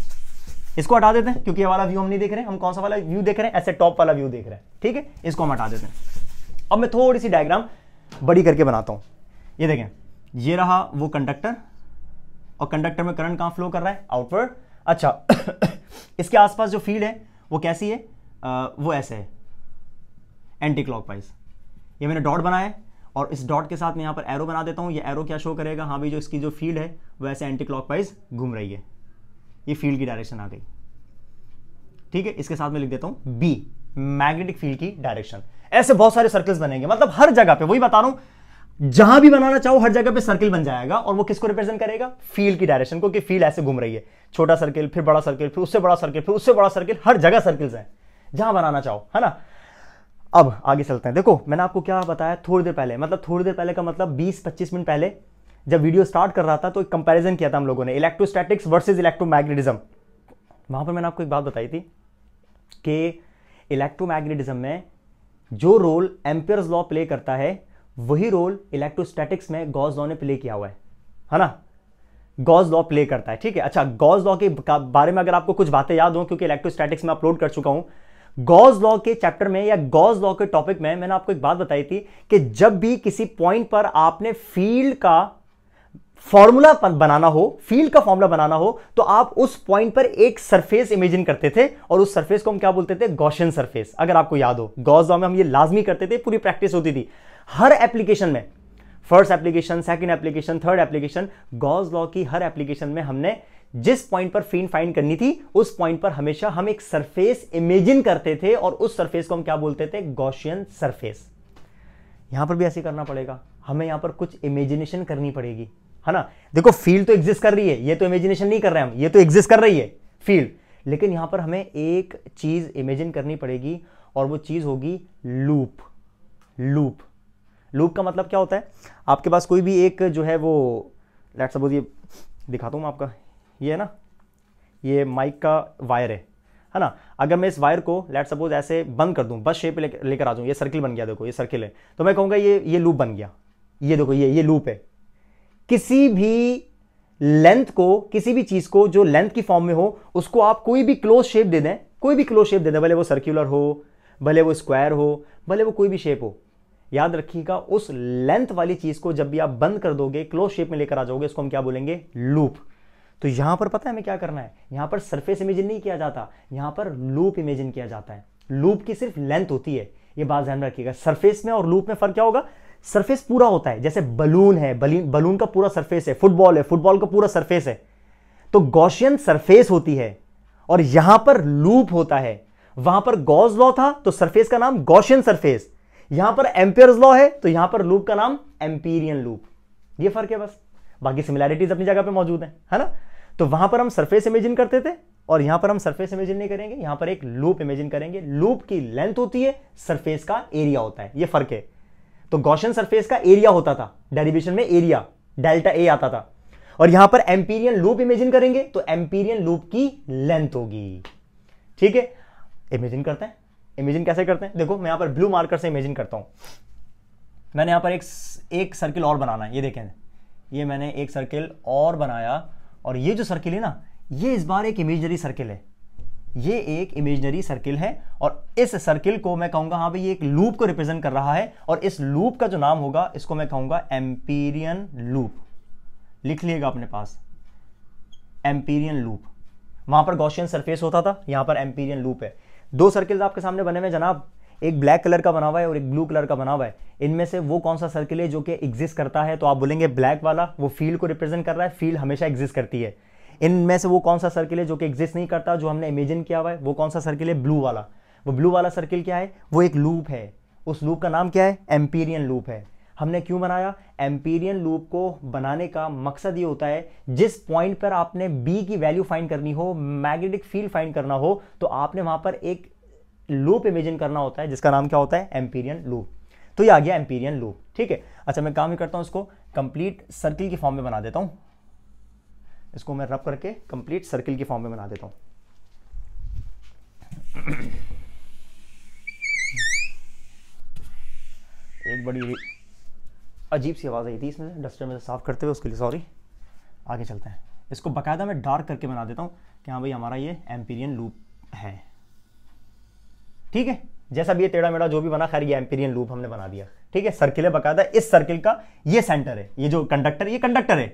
इसको हटा देते हैं क्योंकि वाला व्यू हम नहीं देख रहे हैं हम कौन सा वाला व्यू देख रहे हैं ऐसे टॉप वाला व्यू देख रहे हैं ठीक है इसको हम हटा देते हैं अब मैं थोड़ी सी डायग्राम बड़ी करके बनाता हूँ ये देखें ये रहा वो कंडक्टर और कंडक्टर में करंट कहाँ फ्लो कर रहा है आउटवर्ड अच्छा इसके आसपास जो फील्ड है वो कैसी है आ, वो ऐसे है एंटी क्लॉकवाइज ये मैंने डॉट बनाया है और इस डॉट के साथ मैं यहाँ पर एरो बना देता हूँ ये एरो क्या शो करेगा हाँ भाई जो इसकी जो फील्ड है वह ऐसे एंटी क्लॉकवाइज घूम रही है ये फील्ड की डायरेक्शन आ गई ठीक है इसके साथ मैं लिख देता हूँ बी मैग्नेटिक फील्ड की डायरेक्शन ऐसे बहुत सारे सर्कल्स बनेंगे मतलब हर जगह पे वही बता रहा हूं जहां भी बनाना चाहो हर जगह पे सर्किल बन जाएगा और वो किसको रिप्रेजेंट करेगा फील्ड की डायरेक्शन को कि फील्ड ऐसे घूम रही है छोटा सर्किल फिर बड़ा सर्किल फिर उससे बड़ा सर्किल फिर उससे बड़ा सर्किल हर जगह सर्किल्स हैं जहां बनाना चाहो है ना अब आगे चलते हैं देखो मैंने आपको क्या बताया थोड़ी देर पहले मतलब थोड़ी देर पहले का मतलब 20-25 मिनट पहले जब वीडियो स्टार्ट कर रहा था तो एक कंपैरिजन किया था हम लोगों ने इलेक्ट्रोस्टैटिक्स वर्सेस इलेक्ट्रोमैग्नेटिज्म वहां पर मैंने आपको एक बात बताई थी कि इलेक्ट्रोमैग्नेटिज्म में जो रोल एम्पियर्स लॉ प्ले करता है वही रोल इलेक्ट्रोस्टैटिक्स में गॉज लॉ ने प्ले किया हुआ है है ना गॉज लॉ प्ले करता है ठीक है अच्छा गॉज लॉ के बारे में अगर आपको कुछ बातें याद हो क्योंकि इलेक्ट्रोस्टैटिक्स में अपलोड कर चुका हूं गॉज लॉ के चैप्टर में या गॉज लॉ के टॉपिक में मैंने आपको एक बात बताई थी कि जब भी किसी पॉइंट पर आपने फील्ड का फॉर्मूला बनाना हो फील्ड का फॉर्मूला बनाना हो तो आप उस पॉइंट पर एक सरफेस इमेजिन करते थे और उस सरफेस को हम क्या बोलते थे गौशन सरफेस अगर आपको याद हो गॉज लॉ में हम ये लाजमी करते थे पूरी प्रैक्टिस होती थी हर एप्लीकेशन में first application second application third application Gauss law की हर एप्लीकेशन में हमने जिस पॉइंट पर फीन फाइंड करनी थी उस पॉइंट पर हमेशा हम एक सरफेस इमेजिन करते थे और उस सरफेस को हम क्या बोलते थे गौशियन सरफेस यहां पर भी ऐसे करना पड़ेगा हमें यहां पर कुछ इमेजिनेशन करनी पड़ेगी है ना देखो फील्ड तो एग्जिस्ट कर रही है ये तो इमेजिनेशन नहीं कर रहे हम ये तो एग्जिस्ट कर रही है फील्ड लेकिन यहां पर हमें एक चीज इमेजिन करनी पड़ेगी और वो चीज होगी लूप लूप लूप का मतलब क्या होता है आपके पास कोई भी एक जो है वो लेट सपोज ये दिखाता हूं मैं आपका ये है ना ये माइक का वायर है है ना अगर मैं इस वायर को लेट सपोज ऐसे बंद कर दूं बस शेप लेकर ले आ जाऊं ये सर्किल बन गया देखो ये सर्किल है तो मैं कहूँगा ये ये लूप बन गया ये देखो ये ये लूप है किसी भी लेंथ को किसी भी चीज़ को जो लेंथ की फॉर्म में हो उसको आप कोई भी क्लोज शेप दे दें कोई भी क्लोज शेप दे दें भले वो सर्क्यूलर हो भले वो स्क्वायर हो भले वो कोई भी शेप हो याद रखिएगा उस लेंथ वाली चीज़ को जब भी आप बंद कर दोगे क्लोज शेप में लेकर आ जाओगे इसको हम क्या बोलेंगे लूप तो यहां पर पता है हमें क्या करना है यहां पर सरफेस इमेजिन नहीं किया जाता यहां पर लूप इमेजिन किया जाता है लूप की सिर्फ लेंथ होती है ये बात ध्यान में रखिएगा सरफेस में और लूप में फर्क क्या होगा सरफेस पूरा होता है जैसे बलून है बलून बलून का पूरा सरफेस है फुटबॉल है फुटबॉल का पूरा सरफेस है तो गौशियन सरफेस होती है और यहां पर लूप होता है वहां पर गॉज लॉ था तो सरफेस का नाम गौशियन सरफेस यहां पर एम्पियर लॉ है तो यहां पर लूप का नाम एम्पीरियन लूप ये फर्क है बस बाकी सिमिलैरिटीज अपनी जगह पे मौजूद है है ना तो वहां पर हम सरफेस इमेजिन करते थे और यहां पर हम सरफेस इमेजिन नहीं करेंगे यहां पर एक लूप इमेजिन करेंगे लूप की लेंथ होती है सरफेस का एरिया होता है ये फर्क है तो गौशन सरफेस का एरिया होता था डेरिवेशन में एरिया डेल्टा ए आता था और यहां पर एम्पीरियन लूप इमेजिन करेंगे तो एम्पीरियन लूप की लेंथ होगी ठीक है इमेजिन करते हैं इमेजिन कैसे करते हैं देखो मैं यहां पर ब्लू मार्कर से इमेजिन करता हूं मैंने यहां पर एक एक सर्किल और बनाना है ये देखें ये मैंने एक सर्किल और बनाया और ये जो सर्किल है ना ये इस बार एक इमेजनरी सर्किल है ये एक इमेजनरी सर्किल है और इस सर्किल को मैं कहूंगा हाँ भाई ये एक लूप को रिप्रेजेंट कर रहा है और इस लूप का जो नाम होगा इसको मैं कहूंगा एम्पीरियन लूप लिख लिएगा अपने पास एम्पीरियन लूप वहां पर गॉशियन सरफेस होता था यहां पर एम्पीरियन लूप है दो सर्किल्स आपके सामने बने हुए जनाब एक ब्लैक कलर का बना हुआ है और एक ब्लू कलर का बना हुआ है इनमें से वो कौन सा सर्किल है जो कि एग्जिस्ट करता है तो आप बोलेंगे ब्लैक वाला वो फील्ड को रिप्रेजेंट कर रहा है फील्ड हमेशा एग्जिस्ट करती है इनमें से वो कौन सा सर्किल है जो कि एग्जिस्ट नहीं करता जो हमने इमेजिन किया हुआ है वो कौन सा सर्किल है ब्लू वाला वो ब्लू वाला सर्किल क्या है वो एक लूप है उस लूप का नाम क्या है एम्पीरियन लूप है हमने क्यों बनाया एम्पीरियन लूप को बनाने का मकसद ये होता है जिस पॉइंट पर आपने बी की वैल्यू फाइंड करनी हो मैग्नेटिक फील्ड फाइंड करना हो तो आपने वहां पर एक लूप इमेजिन करना होता है जिसका नाम क्या होता है एम्पीरियन लूप तो ये आ गया एम्पीरियन लूप ठीक है अच्छा मैं काम ही करता हूँ इसको कंप्लीट सर्किल की फॉर्म में बना देता हूँ इसको मैं रब करके कंप्लीट सर्किल की फॉर्म में बना देता हूँ एक बड़ी अजीब सी आवाज़ आई थी इसमें डस्टर में साफ करते हुए उसके लिए सॉरी आगे चलते हैं इसको बाकायदा मैं डार्क करके बना देता हूँ कि हाँ भाई हमारा ये एम्पीरियन लूप है ठीक है जैसा भी ये टेढ़ा मेढ़ा जो भी बना खैर ये एम्पीरियन लूप हमने बना दिया ठीक है सर्किल है बकायदा इस सर्किल का ये सेंटर है ये जो कंडक्टर ये कंडक्टर है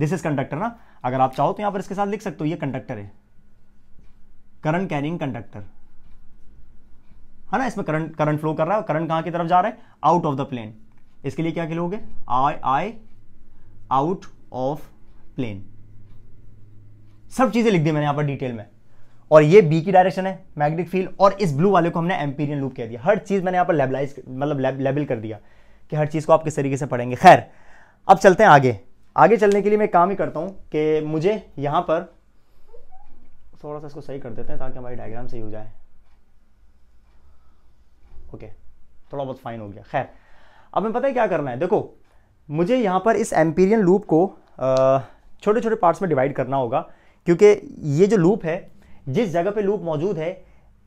दिस इज कंडक्टर ना अगर आप चाहो तो यहां पर इसके साथ लिख सकते हो ये कंडक्टर है करंट कैरिंग कंडक्टर है ना इसमें करंट करंट फ्लो कर रहा है करंट कहां की तरफ जा रहा है आउट ऑफ द प्लेन इसके लिए क्या खेलोगे I I out of plane सब चीजें लिख दी मैंने यहां पर डिटेल में और ये बी की डायरेक्शन है मैग्नेटिक फील्ड और इस ब्लू वाले को हमने एम्पीरियन लूप कह दिया हर चीज़ मैंने यहाँ पर लेबलाइज मतलब लेबल कर दिया कि हर चीज़ को आप किस तरीके से पढ़ेंगे खैर अब चलते हैं आगे आगे चलने के लिए मैं काम ही करता हूँ कि मुझे यहाँ पर थोड़ा सा इसको सही कर देते हैं ताकि हमारी डायग्राम सही हो जाए ओके थोड़ा बहुत फाइन हो गया खैर अब मैं पता है क्या करना है देखो मुझे यहाँ पर इस एम्पीरियन लूप को छोटे छोटे पार्ट्स में डिवाइड करना होगा क्योंकि ये जो लूप है जिस जगह पे लूप मौजूद है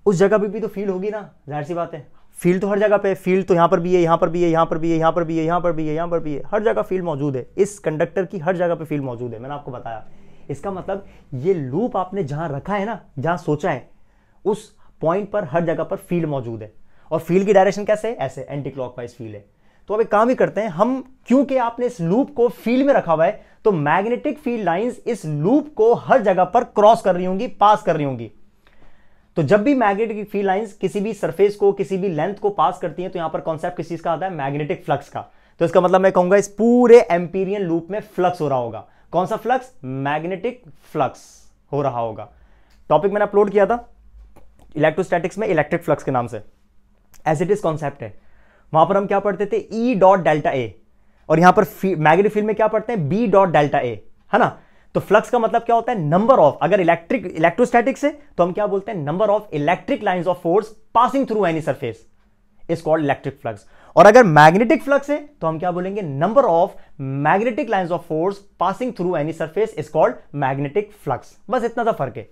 उस जगह पे भी तो फील होगी ना जाहिर सी बात है फील्ड तो हर जगह पे फील्ड तो यहाँ पर भी है यहाँ पर भी है यहाँ पर भी है यहाँ पर भी है यहाँ पर भी है यहाँ पर भी है हर जगह फील्ड मौजूद है इस कंडक्टर की हर जगह पे फील्ड मौजूद है मैंने आपको बताया इसका मतलब ये लूप आपने जहाँ रखा है ना जहाँ सोचा है उस पॉइंट पर हर जगह पर फील्ड मौजूद है और फील्ड की डायरेक्शन कैसे है ऐसे एंटी क्लॉकवाइज फील्ड है तो अब एक काम ही करते हैं हम क्योंकि आपने इस लूप को फील्ड में रखा हुआ है तो मैग्नेटिक फील्ड लाइंस इस लूप को हर जगह पर क्रॉस कर रही होंगी पास कर रही होंगी तो जब भी मैग्नेटिक फील्ड लाइंस किसी भी सरफेस को किसी भी लेंथ को पास करती हैं तो यहां पर कॉन्सेप्ट किस चीज का आता है मैग्नेटिक फ्लक्स का तो इसका मतलब मैं कहूंगा इस पूरे एम्पीरियन लूप में फ्लक्स हो रहा होगा कौन सा फ्लक्स मैग्नेटिक फ्लक्स हो रहा होगा टॉपिक मैंने अपलोड किया था इलेक्ट्रोस्टैटिक्स में इलेक्ट्रिक फ्लक्स के नाम से एज इट इज कॉन्सेप्ट है वहां पर हम क्या पढ़ते थे ई डॉट डेल्टा ए और यहां पर मैग्नेटिक फील्ड में क्या पढ़ते हैं बी डॉट डेल्टा ए है ना तो फ्लक्स का मतलब क्या होता है नंबर ऑफ अगर इलेक्ट्रिक इलेक्ट्रोस्टैटिक से तो हम क्या बोलते हैं number of electric line of force passing through any surface is called electric flux और अगर मैग्नेटिक फ्लक्स है तो हम क्या बोलेंगे number of magnetic line of force passing through any surface is called magnetic flux बस इतना सा फर्क है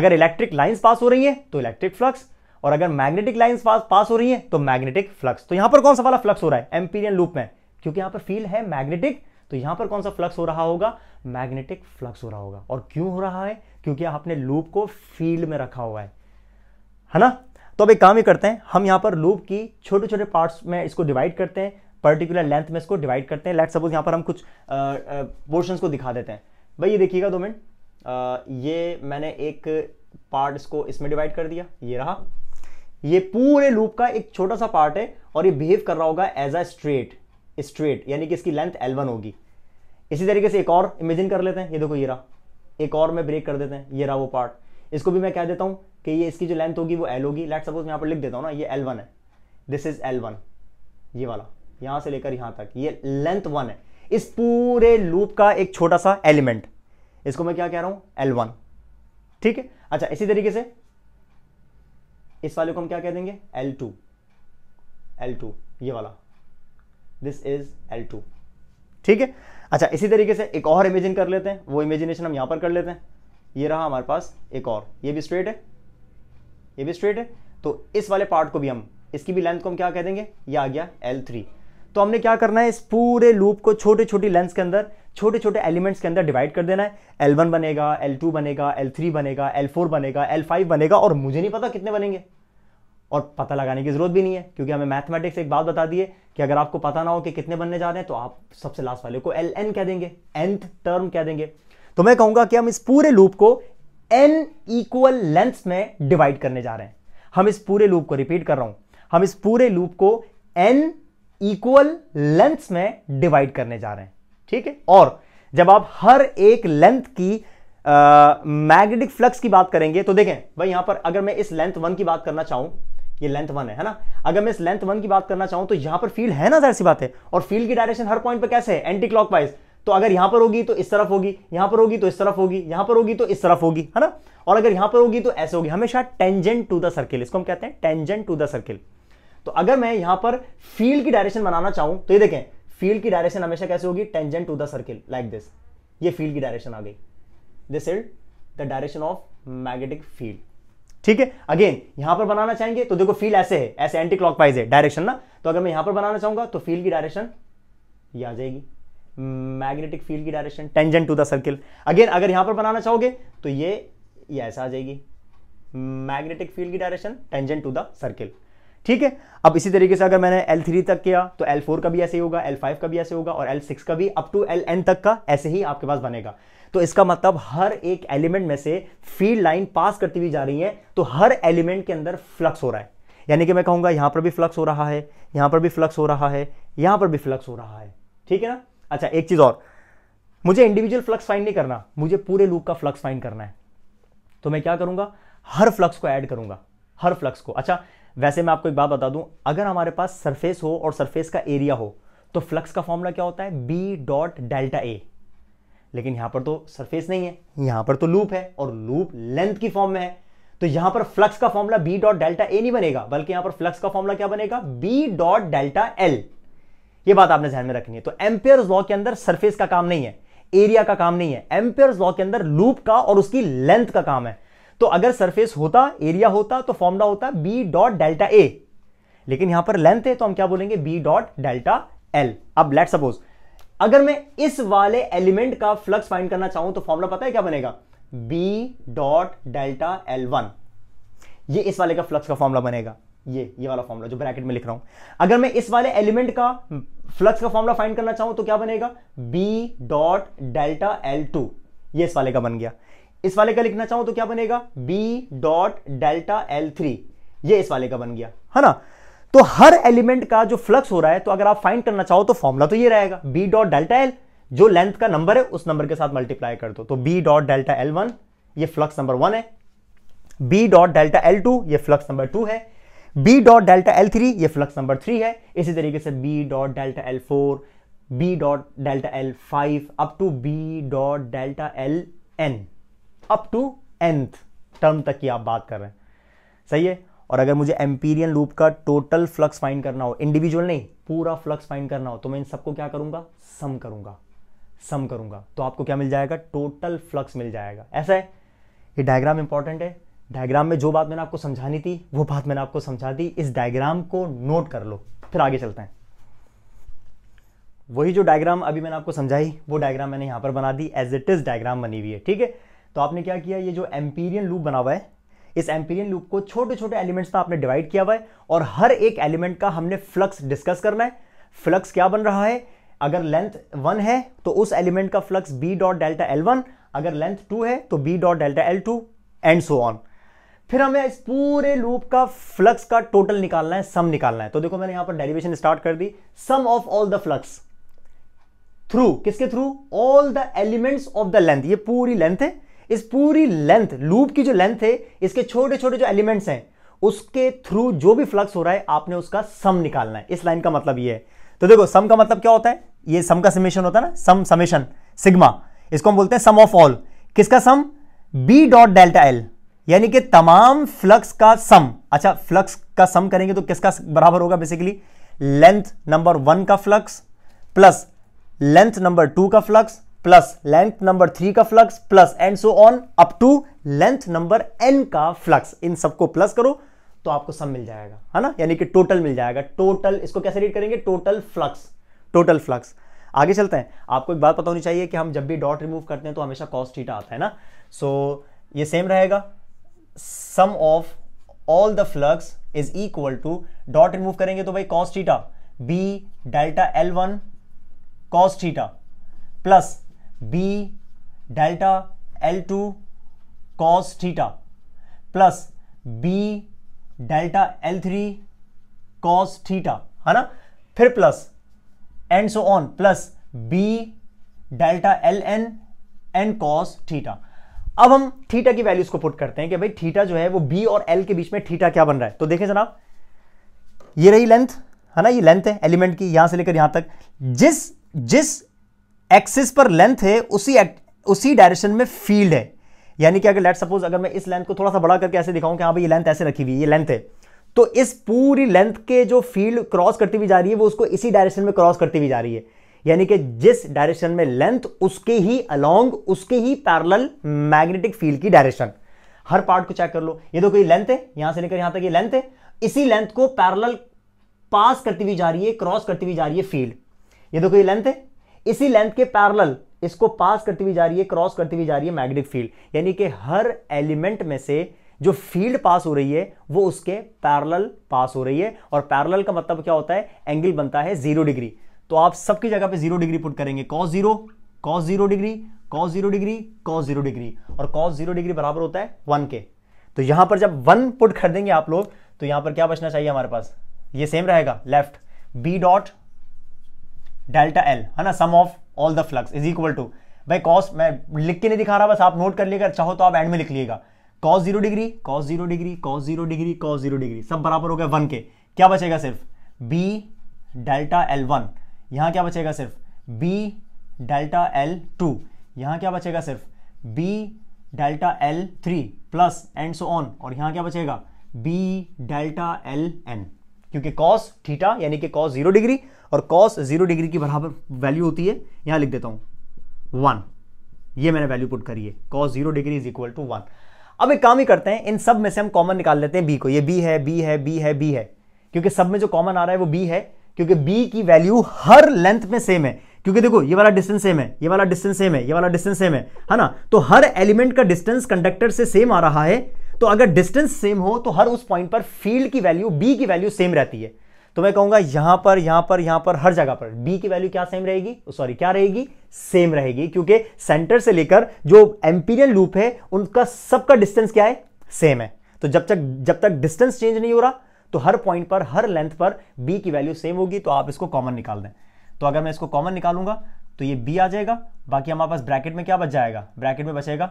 अगर इलेक्ट्रिक लाइन्स पास हो रही है तो इलेक्ट्रिक फ्लक्स और अगर मैग्नेटिक लाइन पास पास हो रही है तो मैग्नेटिक फ्लक्स तो यहां पर कौन सा वाला फ्लक्स हो रहा है एम्पीरियन लूप में क्योंकि यहां पर फील्ड है मैग्नेटिक तो यहां पर कौन सा फ्लक्स हो रहा होगा मैग्नेटिक फ्लक्स हो रहा होगा और क्यों हो रहा है क्योंकि आपने लूप को फील्ड में रखा हुआ है है ना तो अब एक काम ही करते हैं हम यहां पर लूप की छोटे छोटे पार्ट्स में इसको डिवाइड करते हैं पर्टिकुलर लेंथ में इसको डिवाइड करते हैं लेट सपोज यहां पर हम कुछ पोर्शन को दिखा देते हैं भाई ये देखिएगा दो मिनट ये मैंने एक पार्ट इसको इसमें डिवाइड कर दिया ये रहा ये पूरे लूप का एक छोटा सा पार्ट है और ये बिहेव कर रहा होगा एज अ स्ट्रेट स्ट्रेट यानी कि इसकी लेंथ एलवन होगी इसी तरीके से एक और इमेजिन कर लेते हैं ये देखो ये रहा एक और मैं ब्रेक कर देते हैं ये रहा वो पार्ट इसको भी मैं कह देता हूं कि ये इसकी जो लेंथ होगी वो एल होगी लेट सपोज मैं पर लिख देता हूं ना ये एल वन है दिस इज एल वन ये वाला यहां से लेकर यहां तक ये लेंथ वन है इस पूरे लूप का एक छोटा सा एलिमेंट इसको मैं क्या कह रहा हूं एल वन ठीक है अच्छा इसी तरीके से इस वाले को हम क्या कह देंगे एल टू एल टू ये वाला दिस इज एल टू ठीक है अच्छा इसी तरीके से एक और इमेजिन कर लेते हैं वो इमेजिनेशन हम यहां पर कर लेते हैं ये रहा हमारे पास एक और ये भी स्ट्रेट है ये भी स्ट्रेट है तो इस वाले पार्ट को भी हम इसकी भी लेंथ को हम क्या कह देंगे ये आ गया एल थ्री तो हमने क्या करना है इस पूरे लूप को छोटे छोटी लेंस के अंदर छोटे छोटे एलिमेंट्स के अंदर डिवाइड कर देना है L1 बनेगा L2 बनेगा L3 बनेगा L4 बनेगा L5 बनेगा और मुझे नहीं पता कितने बनेंगे और पता लगाने की ज़रूरत भी नहीं है क्योंकि हमें मैथमेटिक्स एक बात बता दी है कि अगर आपको पता ना हो कि कितने बनने जा रहे हैं तो आप सबसे लास्ट वाले को एल एन कह देंगे एंथ टर्म कह देंगे तो मैं कहूंगा कि हम इस पूरे लूप को एन इक्वल लेंथ में डिवाइड करने जा रहे हैं हम इस पूरे लूप को रिपीट कर रहा हूं हम इस पूरे लूप को एन इक्वल लेंथ में डिवाइड करने जा रहे हैं ठीक है और जब आप हर एक लेंथ की मैग्नेटिक uh, फ्लक्स की बात करेंगे तो देखें भाई यहां पर अगर मैं इस लेंथ वन की बात करना चाहूं ये लेंथ वन है है ना अगर मैं इस लेंथ वन की बात करना चाहूं तो यहां पर फील्ड है ना जाहिर सी बात है और फील्ड की डायरेक्शन हर पॉइंट पर कैसे है एंटी क्लॉक तो अगर यहां पर होगी तो इस तरफ होगी यहां पर होगी तो इस तरफ होगी यहां पर होगी तो इस तरफ होगी है ना और अगर यहां पर होगी तो ऐसे होगी हमेशा टेंजेंट टू द सर्किल इसको हम कहते हैं टेंजेंट टू द सर्किल तो अगर मैं यहां पर फील्ड की डायरेक्शन बनाना चाहूं तो ये देखें फील्ड की डायरेक्शन हमेशा कैसे होगी tangent to the circle like this ये फील्ड की डायरेक्शन आ गई this is the direction of magnetic field ठीक है अगेन यहां पर बनाना चाहेंगे तो देखो फील्ड ऐसे है ऐसे एंटी क्लॉकवाइज है डायरेक्शन ना तो अगर मैं यहां पर बनाना चाहूंगा तो फील्ड की डायरेक्शन ये आ जाएगी मैग्नेटिक फील्ड की direction tangent to the circle again अगर यहां पर बनाना चाहोगे तो ये ये ऐसा आ जाएगी मैग्नेटिक फील्ड की direction tangent to the circle ठीक है अब इसी तरीके से अगर मैंने L3 तक किया तो L4 का भी ऐसे ही होगा L5 का भी ऐसे होगा और L6 का भी अप टू Ln तक का ऐसे ही आपके पास बनेगा तो इसका मतलब हर एक एलिमेंट में से फील्ड लाइन पास करती हुई जा रही है तो हर एलिमेंट के अंदर फ्लक्स हो रहा है यानी कि मैं कहूंगा यहां पर भी फ्लक्स हो रहा है यहां पर भी फ्लक्स हो रहा है यहां पर भी फ्लक्स हो रहा है ठीक है ना अच्छा एक चीज और मुझे इंडिविजुअल फ्लक्स फाइन नहीं करना मुझे पूरे लूप का फ्लक्स फाइन करना है तो मैं क्या करूंगा हर फ्लक्स को ऐड करूंगा हर फ्लक्स को अच्छा वैसे मैं आपको एक बात बता दूं अगर हमारे पास सरफेस हो और सरफेस का एरिया हो तो फ्लक्स का फॉर्मूला क्या होता है बी डॉट डेल्टा ए लेकिन यहां पर तो सरफेस नहीं है यहां पर तो लूप है और लूप लेंथ की फॉर्म में है तो यहां पर फ्लक्स का formula B dot delta A नहीं बनेगा बल्कि यहां पर फ्लक्स का फॉर्मूला क्या बनेगा बी डॉट डेल्टा एल ये बात आपने ध्यान में रखनी है तो एम्पेयर लॉ के अंदर सरफेस का काम नहीं है एरिया का काम नहीं है एम्पेयर लॉ के अंदर लूप का और उसकी लेंथ का काम है तो अगर सरफेस होता एरिया होता तो फॉर्मला होता बी डॉट डेल्टा ए लेकिन यहां पर लेंथ है तो हम क्या बोलेंगे बी डॉट डेल्टा एल अब लेट सपोज अगर मैं इस वाले एलिमेंट का फ्लक्स फाइंड करना चाहूं तो फॉर्मला पता है क्या बनेगा B dot delta L one ये इस वाले का फ्लक्स का फॉर्मला बनेगा ये ये वाला फॉर्मला जो ब्रैकेट में लिख रहा हूं अगर मैं इस वाले एलिमेंट का फ्लक्स का फॉर्मला फाइंड करना चाहूं तो क्या बनेगा B dot delta L two ये इस वाले का बन गया इस वाले का लिखना चाहूं तो क्या बनेगा B dot delta L three ये इस वाले का बन गया है ना तो हर एलिमेंट का जो फ्लक्स हो रहा है तो अगर आप फाइंड करना चाहो तो फॉर्मूला तो ये रहेगा बी डॉट डेल्टा एल जो लेंथ का नंबर है उस नंबर के साथ मल्टीप्लाई कर दो तो B dot delta L one ये फ्लक्स नंबर वन है B dot delta L two ये फ्लक्स नंबर टू है B dot delta L three ये फ्लक्स नंबर थ्री है इसी तरीके से B dot delta L four B dot delta L five up to B dot delta L N up to nth term तक की आप बात कर रहे हैं सही है और अगर मुझे एम्पीरियन लूप का टोटल फ्लक्स फाइंड करना हो इंडिविजुअल नहीं पूरा फ्लक्स फाइंड करना हो तो मैं इन सबको क्या करूंगा सम करूंगा सम करूंगा तो आपको क्या मिल जाएगा टोटल फ्लक्स मिल जाएगा ऐसा है ये डायग्राम इंपॉर्टेंट है डायग्राम में जो बात मैंने आपको समझानी थी वो बात मैंने आपको समझा दी इस डायग्राम को नोट कर लो फिर आगे चलते हैं वही जो डायग्राम अभी मैंने आपको समझाई वो डायग्राम मैंने यहां पर बना दी एज इट इज डायग्राम बनी हुई है ठीक है तो आपने क्या किया ये जो एम्पीरियन लूप बना हुआ है इस एम्पीरियन लूप को छोटे छोटे एलिमेंट्स में आपने डिवाइड किया हुआ है और हर एक एलिमेंट का हमने फ्लक्स डिस्कस करना है फ्लक्स क्या बन रहा है अगर लेंथ वन है तो उस एलिमेंट का flux B dot delta L one अगर लेंथ टू है तो B dot delta L two and so on फिर हमें इस पूरे लूप का फ्लक्स का टोटल निकालना है सम निकालना है तो देखो मैंने यहां पर डेरिवेशन स्टार्ट कर दी sum of all the flux through किसके through all the elements of the length ये पूरी लेंथ है इस पूरी लेंथ लूप की जो लेंथ है इसके छोटे छोटे जो एलिमेंट्स हैं उसके थ्रू जो भी फ्लक्स हो रहा है आपने उसका सम निकालना है इस लाइन का मतलब यह है तो देखो सम का मतलब क्या होता है ये सम का समेशन होता है ना सम समेशन सिग्मा इसको हम बोलते हैं सम ऑफ ऑल किसका sum B dot delta L यानी कि तमाम फ्लक्स का सम अच्छा फ्लक्स का सम करेंगे तो किसका बराबर होगा बेसिकली लेंथ नंबर वन का flux plus length number two का flux plus length number three का flux plus and so on up to length number N का फ्लक्स इन सबको प्लस करो तो आपको सब मिल जाएगा है ना यानी कि टोटल मिल जाएगा टोटल इसको कैसे रीड करेंगे टोटल फ्लक्स टोटल फ्लक्स आगे चलते हैं आपको एक बात पता होनी चाहिए कि हम जब भी डॉट रिमूव करते हैं तो हमेशा कॉस्ट थीटा आता है ना सो so, ये सेम रहेगा sum of all the flux is equal to dot remove करेंगे तो भाई cos theta B delta L one cos theta plus B delta L two cos theta plus B delta L three cos theta है ना फिर plus and so on plus B delta L N N cos theta अब हम theta की values को put करते हैं कि भाई थीटा जो है वो बी और एल के बीच में थीटा क्या बन रहा है तो देखें जनाब ये रही लेंथ है ना ये लेंथ है एलिमेंट की यहां से लेकर यहां तक जिस जिस एक्सिस पर लेंथ है उसी उसी डायरेक्शन में फील्ड है यानी कि अगर लेट सपोज अगर मैं इस लेंथ को थोड़ा सा बड़ा करके ऐसे दिखाऊं कि हाँ भाई ये लेंथ ऐसे रखी हुई है ये लेंथ है तो इस पूरी लेंथ के जो फील्ड क्रॉस करती हुई जा रही है वो उसको इसी डायरेक्शन में क्रॉस करती हुई जा रही है यानी कि जिस डायरेक्शन में लेंथ उसके ही अलोंग उसके ही पैरल मैग्नेटिक फील्ड की डायरेक्शन हर पार्ट को चेक कर लो ये देखो ये लेंथ है यहां से लेकर यहां तक ये लेंथ है इसी लेंथ को पैरल पास करती हुई जा रही है क्रॉस करती हुई जा रही है फील्ड ये देखो ये लेंथ है इसी लेंथ के पैरल इसको पास करती हुई जा रही है क्रॉस करती हुई जा रही है मैग्नेटिक फील्ड यानी कि हर एलिमेंट में से जो फील्ड पास हो रही है वो उसके पैरल पास हो रही है और पैरल का मतलब क्या होता है एंगल बनता है जीरो डिग्री तो आप सबकी जगह पे जीरो डिग्री पुट करेंगे cos zero cos zero degree cos zero degree cos zero degree और कॉस जीरो डिग्री बराबर होता है वन के तो यहां पर जब वन पुट कर देंगे आप लोग तो यहां पर क्या बचना चाहिए हमारे पास ये सेम रहेगा left B dot delta L है ना sum of all the flux is equal to भाई कॉस मैं लिख के नहीं दिखा रहा बस आप नोट कर लिएगा चाहो तो आप एंड में लिख लिएगा cos zero degree cos zero degree cos zero degree cos zero degree सब बराबर हो गया वन के क्या बचेगा सिर्फ बी डेल्टा एल वन यहाँ क्या बचेगा सिर्फ बी डेल्टा एल टू यहाँ क्या बचेगा सिर्फ B delta L three plus and so on और यहाँ क्या बचेगा बी डेल्टा एल एन क्योंकि कॉस थीटा यानी कि कॉस जीरो डिग्री और कॉस जीरो डिग्री की बराबर वैल्यू होती है यहां लिख देता हूं वन ये मैंने वैल्यू पुट करी है cos zero degree is equal to one अब एक काम ही करते हैं इन सब में से हम कॉमन निकाल लेते हैं बी को ये बी है बी है बी है बी है क्योंकि सब में जो कॉमन आ रहा है वो बी है क्योंकि बी की वैल्यू हर लेंथ में सेम है क्योंकि देखो ये वाला डिस्टेंस सेम है ये वाला डिस्टेंस सेम है ये वाला डिस्टेंस सेम है है ना तो हर एलिमेंट का डिस्टेंस कंडक्टर से सेम आ रहा है तो अगर डिस्टेंस सेम हो तो हर उस पॉइंट पर फील्ड की वैल्यू बी की वैल्यू सेम रहती है तो मैं कहूंगा यहां पर यहां पर यहां पर हर जगह पर बी की वैल्यू क्या सेम रहेगी सॉरी oh, क्या रहेगी सेम रहेगी क्योंकि सेंटर से लेकर जो एम्पीरियल लूप है उनका सबका डिस्टेंस क्या है सेम है तो जब तक जब तक डिस्टेंस चेंज नहीं हो रहा तो हर पॉइंट पर हर लेंथ पर बी की वैल्यू सेम होगी तो आप इसको कॉमन निकाल दें तो अगर मैं इसको कॉमन निकालूंगा तो ये बी आ जाएगा बाकी हमारे पास ब्रैकेट में क्या बच जाएगा ब्रैकेट में बचेगा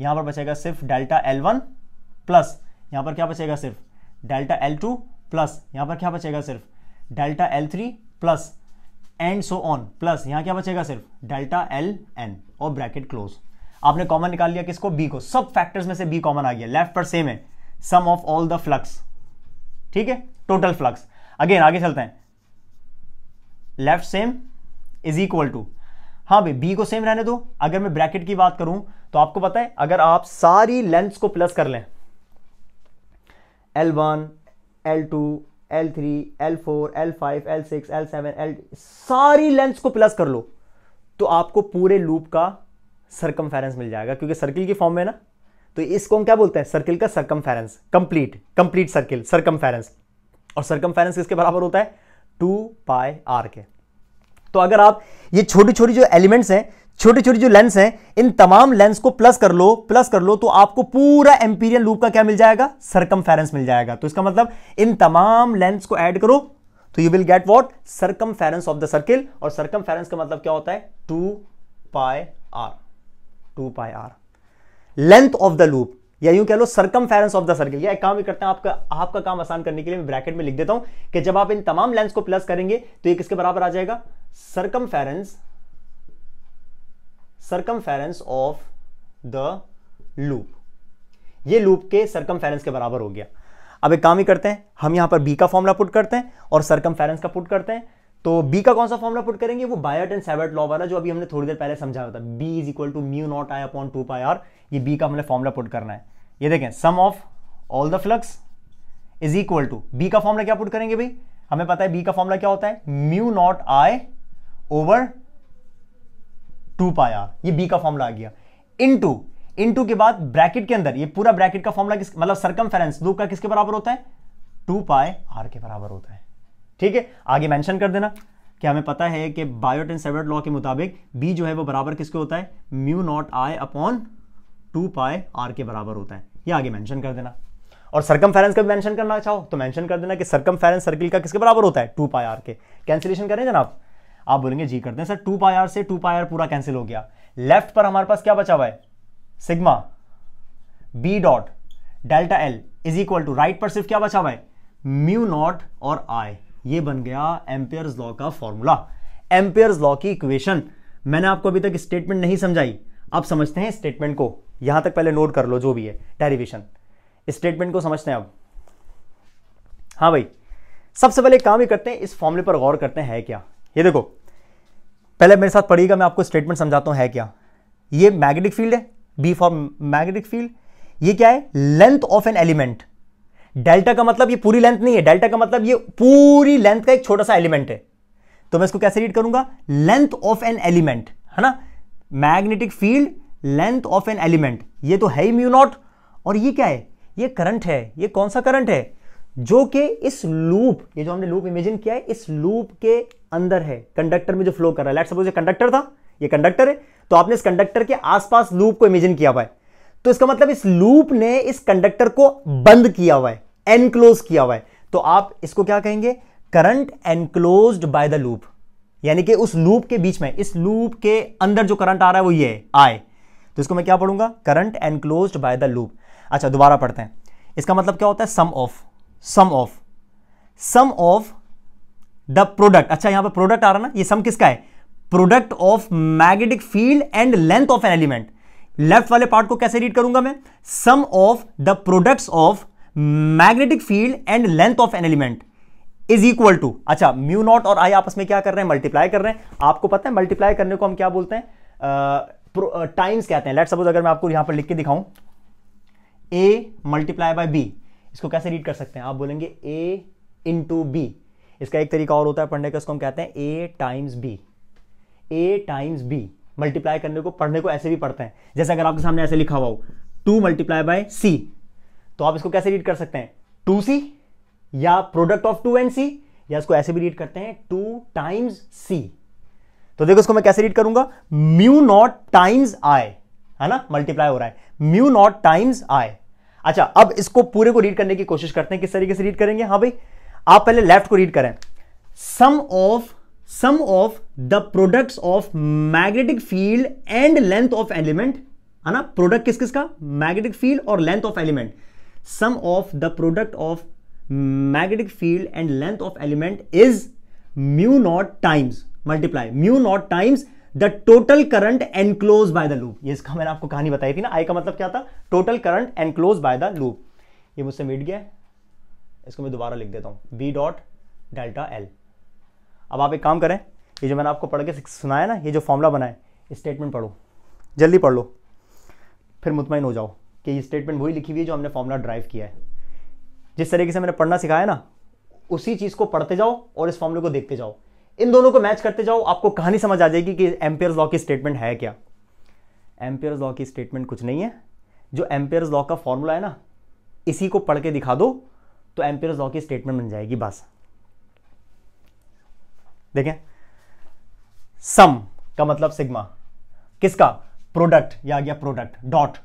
यहां पर बचेगा सिर्फ डेल्टा एल वन प्लस यहां पर क्या बचेगा सिर्फ डेल्टा एल टू प्लस यहां पर क्या बचेगा सिर्फ delta L three plus and so on plus यहां क्या बचेगा सिर्फ डेल्टा एल एन और ब्रैकेट क्लोज आपने कॉमन निकाल लिया किसको बी को सब फैक्टर्स में से बी कॉमन आ गया लेफ्ट पर सेम है sum of all the flux ठीक है टोटल फ्लक्स अगेन आगे चलते हैं left same is equal to हाँ भाई बी को सेम रहने दो अगर मैं ब्रैकेट की बात करूं तो आपको पता है अगर आप सारी लेंथ को प्लस कर लें L one L two L three L four L five L six L seven L सारी लेंथ को प्लस कर लो तो आपको पूरे लूप का सरकम मिल जाएगा क्योंकि सर्किल की फॉर्म में ना तो इसको हम क्या बोलते हैं सर्किल का circum complete complete circle circum और सरकम किसके बराबर होता है टू पाई आर के तो अगर आप ये छोटी छोटी जो एलिमेंट्स हैं छोटी छोटी जो लेंस हैं इन तमाम लेंस को प्लस कर लो प्लस कर लो तो आपको पूरा एम्पीरियन लूप का क्या मिल जाएगा सरकम मिल जाएगा तो इसका मतलब इन तमाम लेंस को ऐड करो तो you will get what circum of the circle और सरकम का मतलब क्या होता है two pi r two pi r length of the loop या यूं कह लो सरकम ऑफ द सर्किल या एक काम भी करते हैं आपका आपका काम आसान करने के लिए मैं ब्रैकेट में लिख देता हूं कि जब आप इन तमाम लेंस को प्लस करेंगे तो ये किसके बराबर आ जाएगा circum circumference of the loop ये लूप के सरकमफेरेंस के बराबर हो गया अब एक काम ही करते हैं हम यहां पर बी का फॉर्मूला पुट करते हैं और सरकमफेरेंस का पुट करते हैं तो बी का कौन सा फॉर्मुला पुट करेंगे वो बायट एंड सेवर्ट लॉ वाला जो अभी हमने थोड़ी देर पहले समझाया था B is equal to mu naught I upon two pi r ये बी का हमने फॉर्मुला पुट करना है ये देखें sum of all the flux is equal to B का फॉर्मुला क्या पुट करेंगे भाई हमें पता है बी का फॉर्मुला क्या होता है mu naught I over two pi r ये बी का फॉर्मला आ गया इन टू इन टू के बाद ब्रैकेट के अंदर ये पूरा ब्रैकेट का फॉर्मला किस मतलब सरकम फेरेंस लूप का किसके बराबर होता है टू पाए आर के बराबर होता है ठीक है आगे मैंशन कर देना कि हमें पता है कि बायोट एंड सेवर्ट लॉ के मुताबिक बी जो है वो बराबर किसके होता है mu naught I upon two pi r के बराबर होता है ये आगे मैंशन कर देना और सरकम फेरेंस का मैंशन करना चाहो तो मैंशन कर देना कि सरकम फेरेंस सर्किल का किसके बराबर होता है टू पाए आर के कैंसिलेशन करें जनाब आप बोलेंगे जी करते हैं सर टू पाई आर से टू पाई आर पूरा कैंसिल हो गया लेफ्ट पर हमारे पास क्या बचा हुआ है sigma B dot delta L is equal to right पर सिर्फ क्या बचा हुआ है म्यू नॉट और आई ये बन गया एम्पेयर्स लॉ का फॉर्मूला एम्पेयर्स लॉ की इक्वेशन मैंने आपको अभी तक स्टेटमेंट नहीं समझाई आप समझते हैं स्टेटमेंट को यहां तक पहले नोट कर लो जो भी है डेरिवेशन स्टेटमेंट को समझते हैं अब हाँ भाई सबसे पहले काम ही करते हैं इस फॉर्मूले पर गौर करते हैं है क्या ये देखो पहले मेरे साथ पढ़िएगा मैं आपको स्टेटमेंट समझाता हूं है क्या ये मैग्नेटिक फील्ड है बी फॉर मैग्नेटिक फील्ड ये क्या है length of an element delta का मतलब ये पूरी लेंथ नहीं है डेल्टा का मतलब ये पूरी लेंथ का एक छोटा सा एलिमेंट है तो मैं इसको कैसे रीड करूंगा लेंथ ऑफ एन एलिमेंट है ना magnetic field length of an element ये तो है ही म्यू नॉट और ये क्या है ये करंट है ये कौन सा करंट है जो कि इस लूप ये जो हमने लूप इमेजिन किया है इस लूप के अंदर है कंडक्टर में जो फ्लो कर रहा है लेट सपोज ये कंडक्टर था ये कंडक्टर है तो आपने इस कंडक्टर के आसपास लूप को इमेजिन किया हुआ है तो इसका मतलब इस लूप ने इस कंडक्टर को बंद किया हुआ है एनक्लोज किया हुआ है तो आप इसको क्या कहेंगे current enclose by the loop यानी कि उस लूप के बीच में इस लूप के अंदर जो करंट आ रहा है वो ये आए तो इसको मैं क्या पढ़ूंगा current enclose by the loop अच्छा दोबारा पढ़ते हैं इसका मतलब क्या होता है sum of sum of sum of the product अच्छा यहां पर प्रोडक्ट आ रहा ना ये सम किसका है product of magnetic field and length of an element left वाले पार्ट को कैसे रीड करूंगा मैं sum of the products of magnetic field and length of an element is equal to अच्छा म्यू नॉट और आई आपस में क्या कर रहे हैं मल्टीप्लाई कर रहे हैं आपको पता है मल्टीप्लाई करने को हम क्या बोलते हैं टाइम्स uh, कहते हैं लेट सपोज अगर मैं आपको यहां पर लिख के दिखाऊं ए मल्टीप्लाई बाय बी इसको कैसे रीड कर सकते हैं आप बोलेंगे ए इंटू बी इसका एक तरीका और होता है पढ़ने का इसको हम कहते हैं A times B A times B multiply करने को पढ़ने को ऐसे भी पढ़ते हैं जैसे अगर आपके सामने ऐसे लिखा हुआ हो टू मल्टीप्लाई बाय सी तो आप इसको कैसे रीड कर सकते हैं टू सी या product of two and C या इसको ऐसे भी रीड करते हैं टू टाइम्स सी तो देखो इसको मैं कैसे रीड करूंगा म्यू नॉट टाइम्स आई है ना मल्टीप्लाई हो रहा है म्यू नॉट टाइम्स आई अच्छा अब इसको पूरे को रीड करने की कोशिश करते हैं किस तरीके से रीड करेंगे हाँ भाई आप पहले लेफ्ट को रीड करें sum of sum of the products of magnetic field and length of element है ना प्रोडक्ट किस किस का मैग्नेटिक फील्ड और length of element sum of the product of magnetic field and length of element is mu naught times multiply mu naught times the total current enclose by the loop ये इसका मैंने आपको कहानी बताई थी ना आई का मतलब क्या था total current enclose by the loop ये मुझसे मिट गया इसको मैं दोबारा लिख देता हूं बी डॉट डेल्टा एल अब आप एक काम करें ये जो मैंने आपको पढ़ के सुनाया ना ये जो फॉर्मूला बनाए स्टेटमेंट पढ़ो जल्दी पढ़ लो फिर मुतमिन हो जाओ कि ये स्टेटमेंट वही लिखी हुई है जो हमने फॉर्मूला ड्राइव किया है जिस तरीके से मैंने पढ़ना सिखाया ना उसी चीज़ को पढ़ते जाओ और इस फॉर्मूले को देखते जाओ इन दोनों को मैच करते जाओ आपको कहानी समझ आ जाएगी कि एम्पेयर लॉ की स्टेटमेंट है क्या एम्पेयर लॉ की स्टेटमेंट कुछ नहीं है जो एम्पेयर लॉ का फॉर्मूला है ना इसी को पढ़ के दिखा दो तो एम्पेयर लॉ की स्टेटमेंट बन जाएगी बस देखें सम का मतलब सिग्मा किसका प्रोडक्ट या आ गया प्रोडक्ट डॉट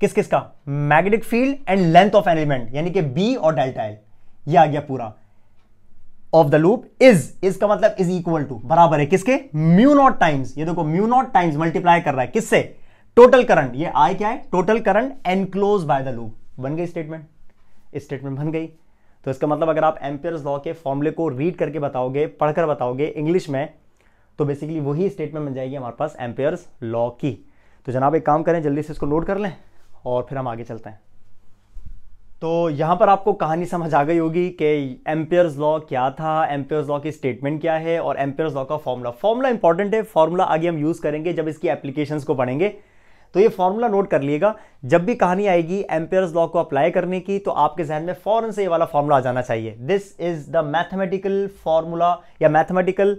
किस किसका magnetic field and length of element यानी कि बी और डेल्टा एल ये आ गया पूरा of the loop is is का मतलब इज इक्वल टू बराबर है किसके म्यू नॉट टाइम्स ये देखो म्यू नॉट टाइम्स मल्टीप्लाई कर रहा है किससे टोटल करंट ये आई क्या है total current enclose by the loop बन गई स्टेटमेंट स्टेटमेंट बन गई तो इसका मतलब अगर आप एम्पियर लॉ के फॉर्मुले को रीड करके बताओगे पढ़कर बताओगे इंग्लिश में तो बेसिकली वही स्टेटमेंट बन जाएगी हमारे पास एम्पियर्स लॉ की तो जनाब एक काम करें जल्दी से इसको नोट कर लें और फिर हम आगे चलते हैं तो यहाँ पर आपको कहानी समझ आ गई होगी कि एम्पेयर्स लॉ क्या था एम्पेयर्स लॉ की स्टेटमेंट क्या है और एम्पेयर्स लॉ का फॉर्मूला फॉर्मूला इंपॉर्टेंट है फॉर्मूला आगे हम यूज़ करेंगे जब इसकी एप्लीकेशंस को पढ़ेंगे तो ये फॉर्मूला नोट कर लिएगा जब भी कहानी आएगी एम्पेयर्स लॉ को अप्लाई करने की तो आपके जहन में फ़ौरन से ये वाला फॉर्मूला आ जाना चाहिए this is the mathematical formula या mathematical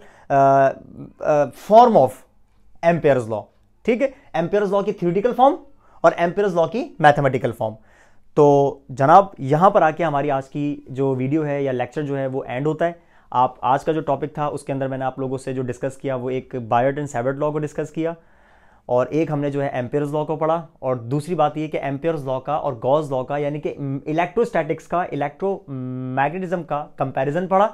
form of Ampere's law ठीक है एम्पेयर्स लॉ की थ्योरिटिकल फॉर्म और एम्पेयर्स लॉ की मैथमेटिकल फॉर्म तो जनाब यहाँ पर आके हमारी आज की जो वीडियो है या लेक्चर जो है वो एंड होता है आप आज का जो टॉपिक था उसके अंदर मैंने आप लोगों से जो डिस्कस किया वो एक बायोट एंड सैबर्ट लॉ को डिस्कस किया और एक हमने जो है एम्पेयर्स लॉ को पढ़ा और दूसरी बात ये कि एम्पेयर्स लॉ का और गॉज लॉ का यानी कि इलेक्ट्रोस्टैटिक्स का इलेक्ट्रोमैग्नेटिज्म का कंपैरिजन पढ़ा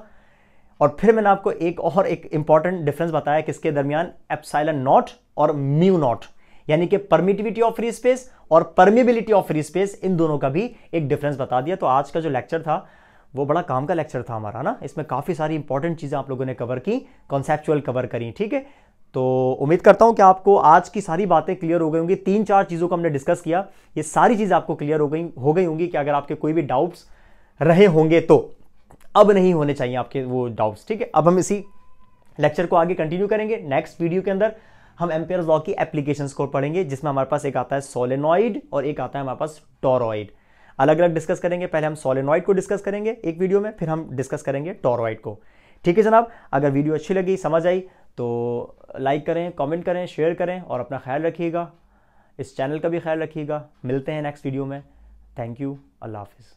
और फिर मैंने आपको एक और एक इंपॉर्टेंट डिफरेंस बताया किसके दरमियान एप्साइलन नॉट और म्यू नॉट यानी कि परमिटिविटी ऑफ फ्री स्पेस और परमिबिलिटी ऑफ फ्री स्पेस इन दोनों का भी एक डिफरेंस बता दिया तो आज का जो लेक्चर था वो बड़ा काम का लेक्चर था हमारा ना इसमें काफ़ी सारी इंपॉर्टेंट चीज़ें आप लोगों ने कवर की कॉन्सेप्चुअल कवर करी ठीक है तो उम्मीद करता हूं कि आपको आज की सारी बातें क्लियर हो गई होंगी तीन चार चीज़ों को हमने डिस्कस किया ये सारी चीज़ें आपको क्लियर हो गई हो गई होंगी कि अगर आपके कोई भी डाउट्स रहे होंगे तो अब नहीं होने चाहिए आपके वो डाउट्स ठीक है अब हम इसी लेक्चर को आगे कंटिन्यू करेंगे नेक्स्ट वीडियो के अंदर हम एम्पेयर लॉ की एप्लीकेशन को पढ़ेंगे जिसमें हमारे पास एक आता है सोलेनॉइड और एक आता है हमारे पास टोरॉइड अलग अलग डिस्कस करेंगे पहले हम सोलेनॉइड को डिस्कस करेंगे एक वीडियो में फिर हम डिस्कस करेंगे टोरॉइड को ठीक है जनाब अगर वीडियो अच्छी लगी समझ आई तो लाइक करें कमेंट करें शेयर करें और अपना ख्याल रखिएगा इस चैनल का भी ख्याल रखिएगा मिलते हैं नेक्स्ट वीडियो में थैंक यू अल्लाह हाफिज़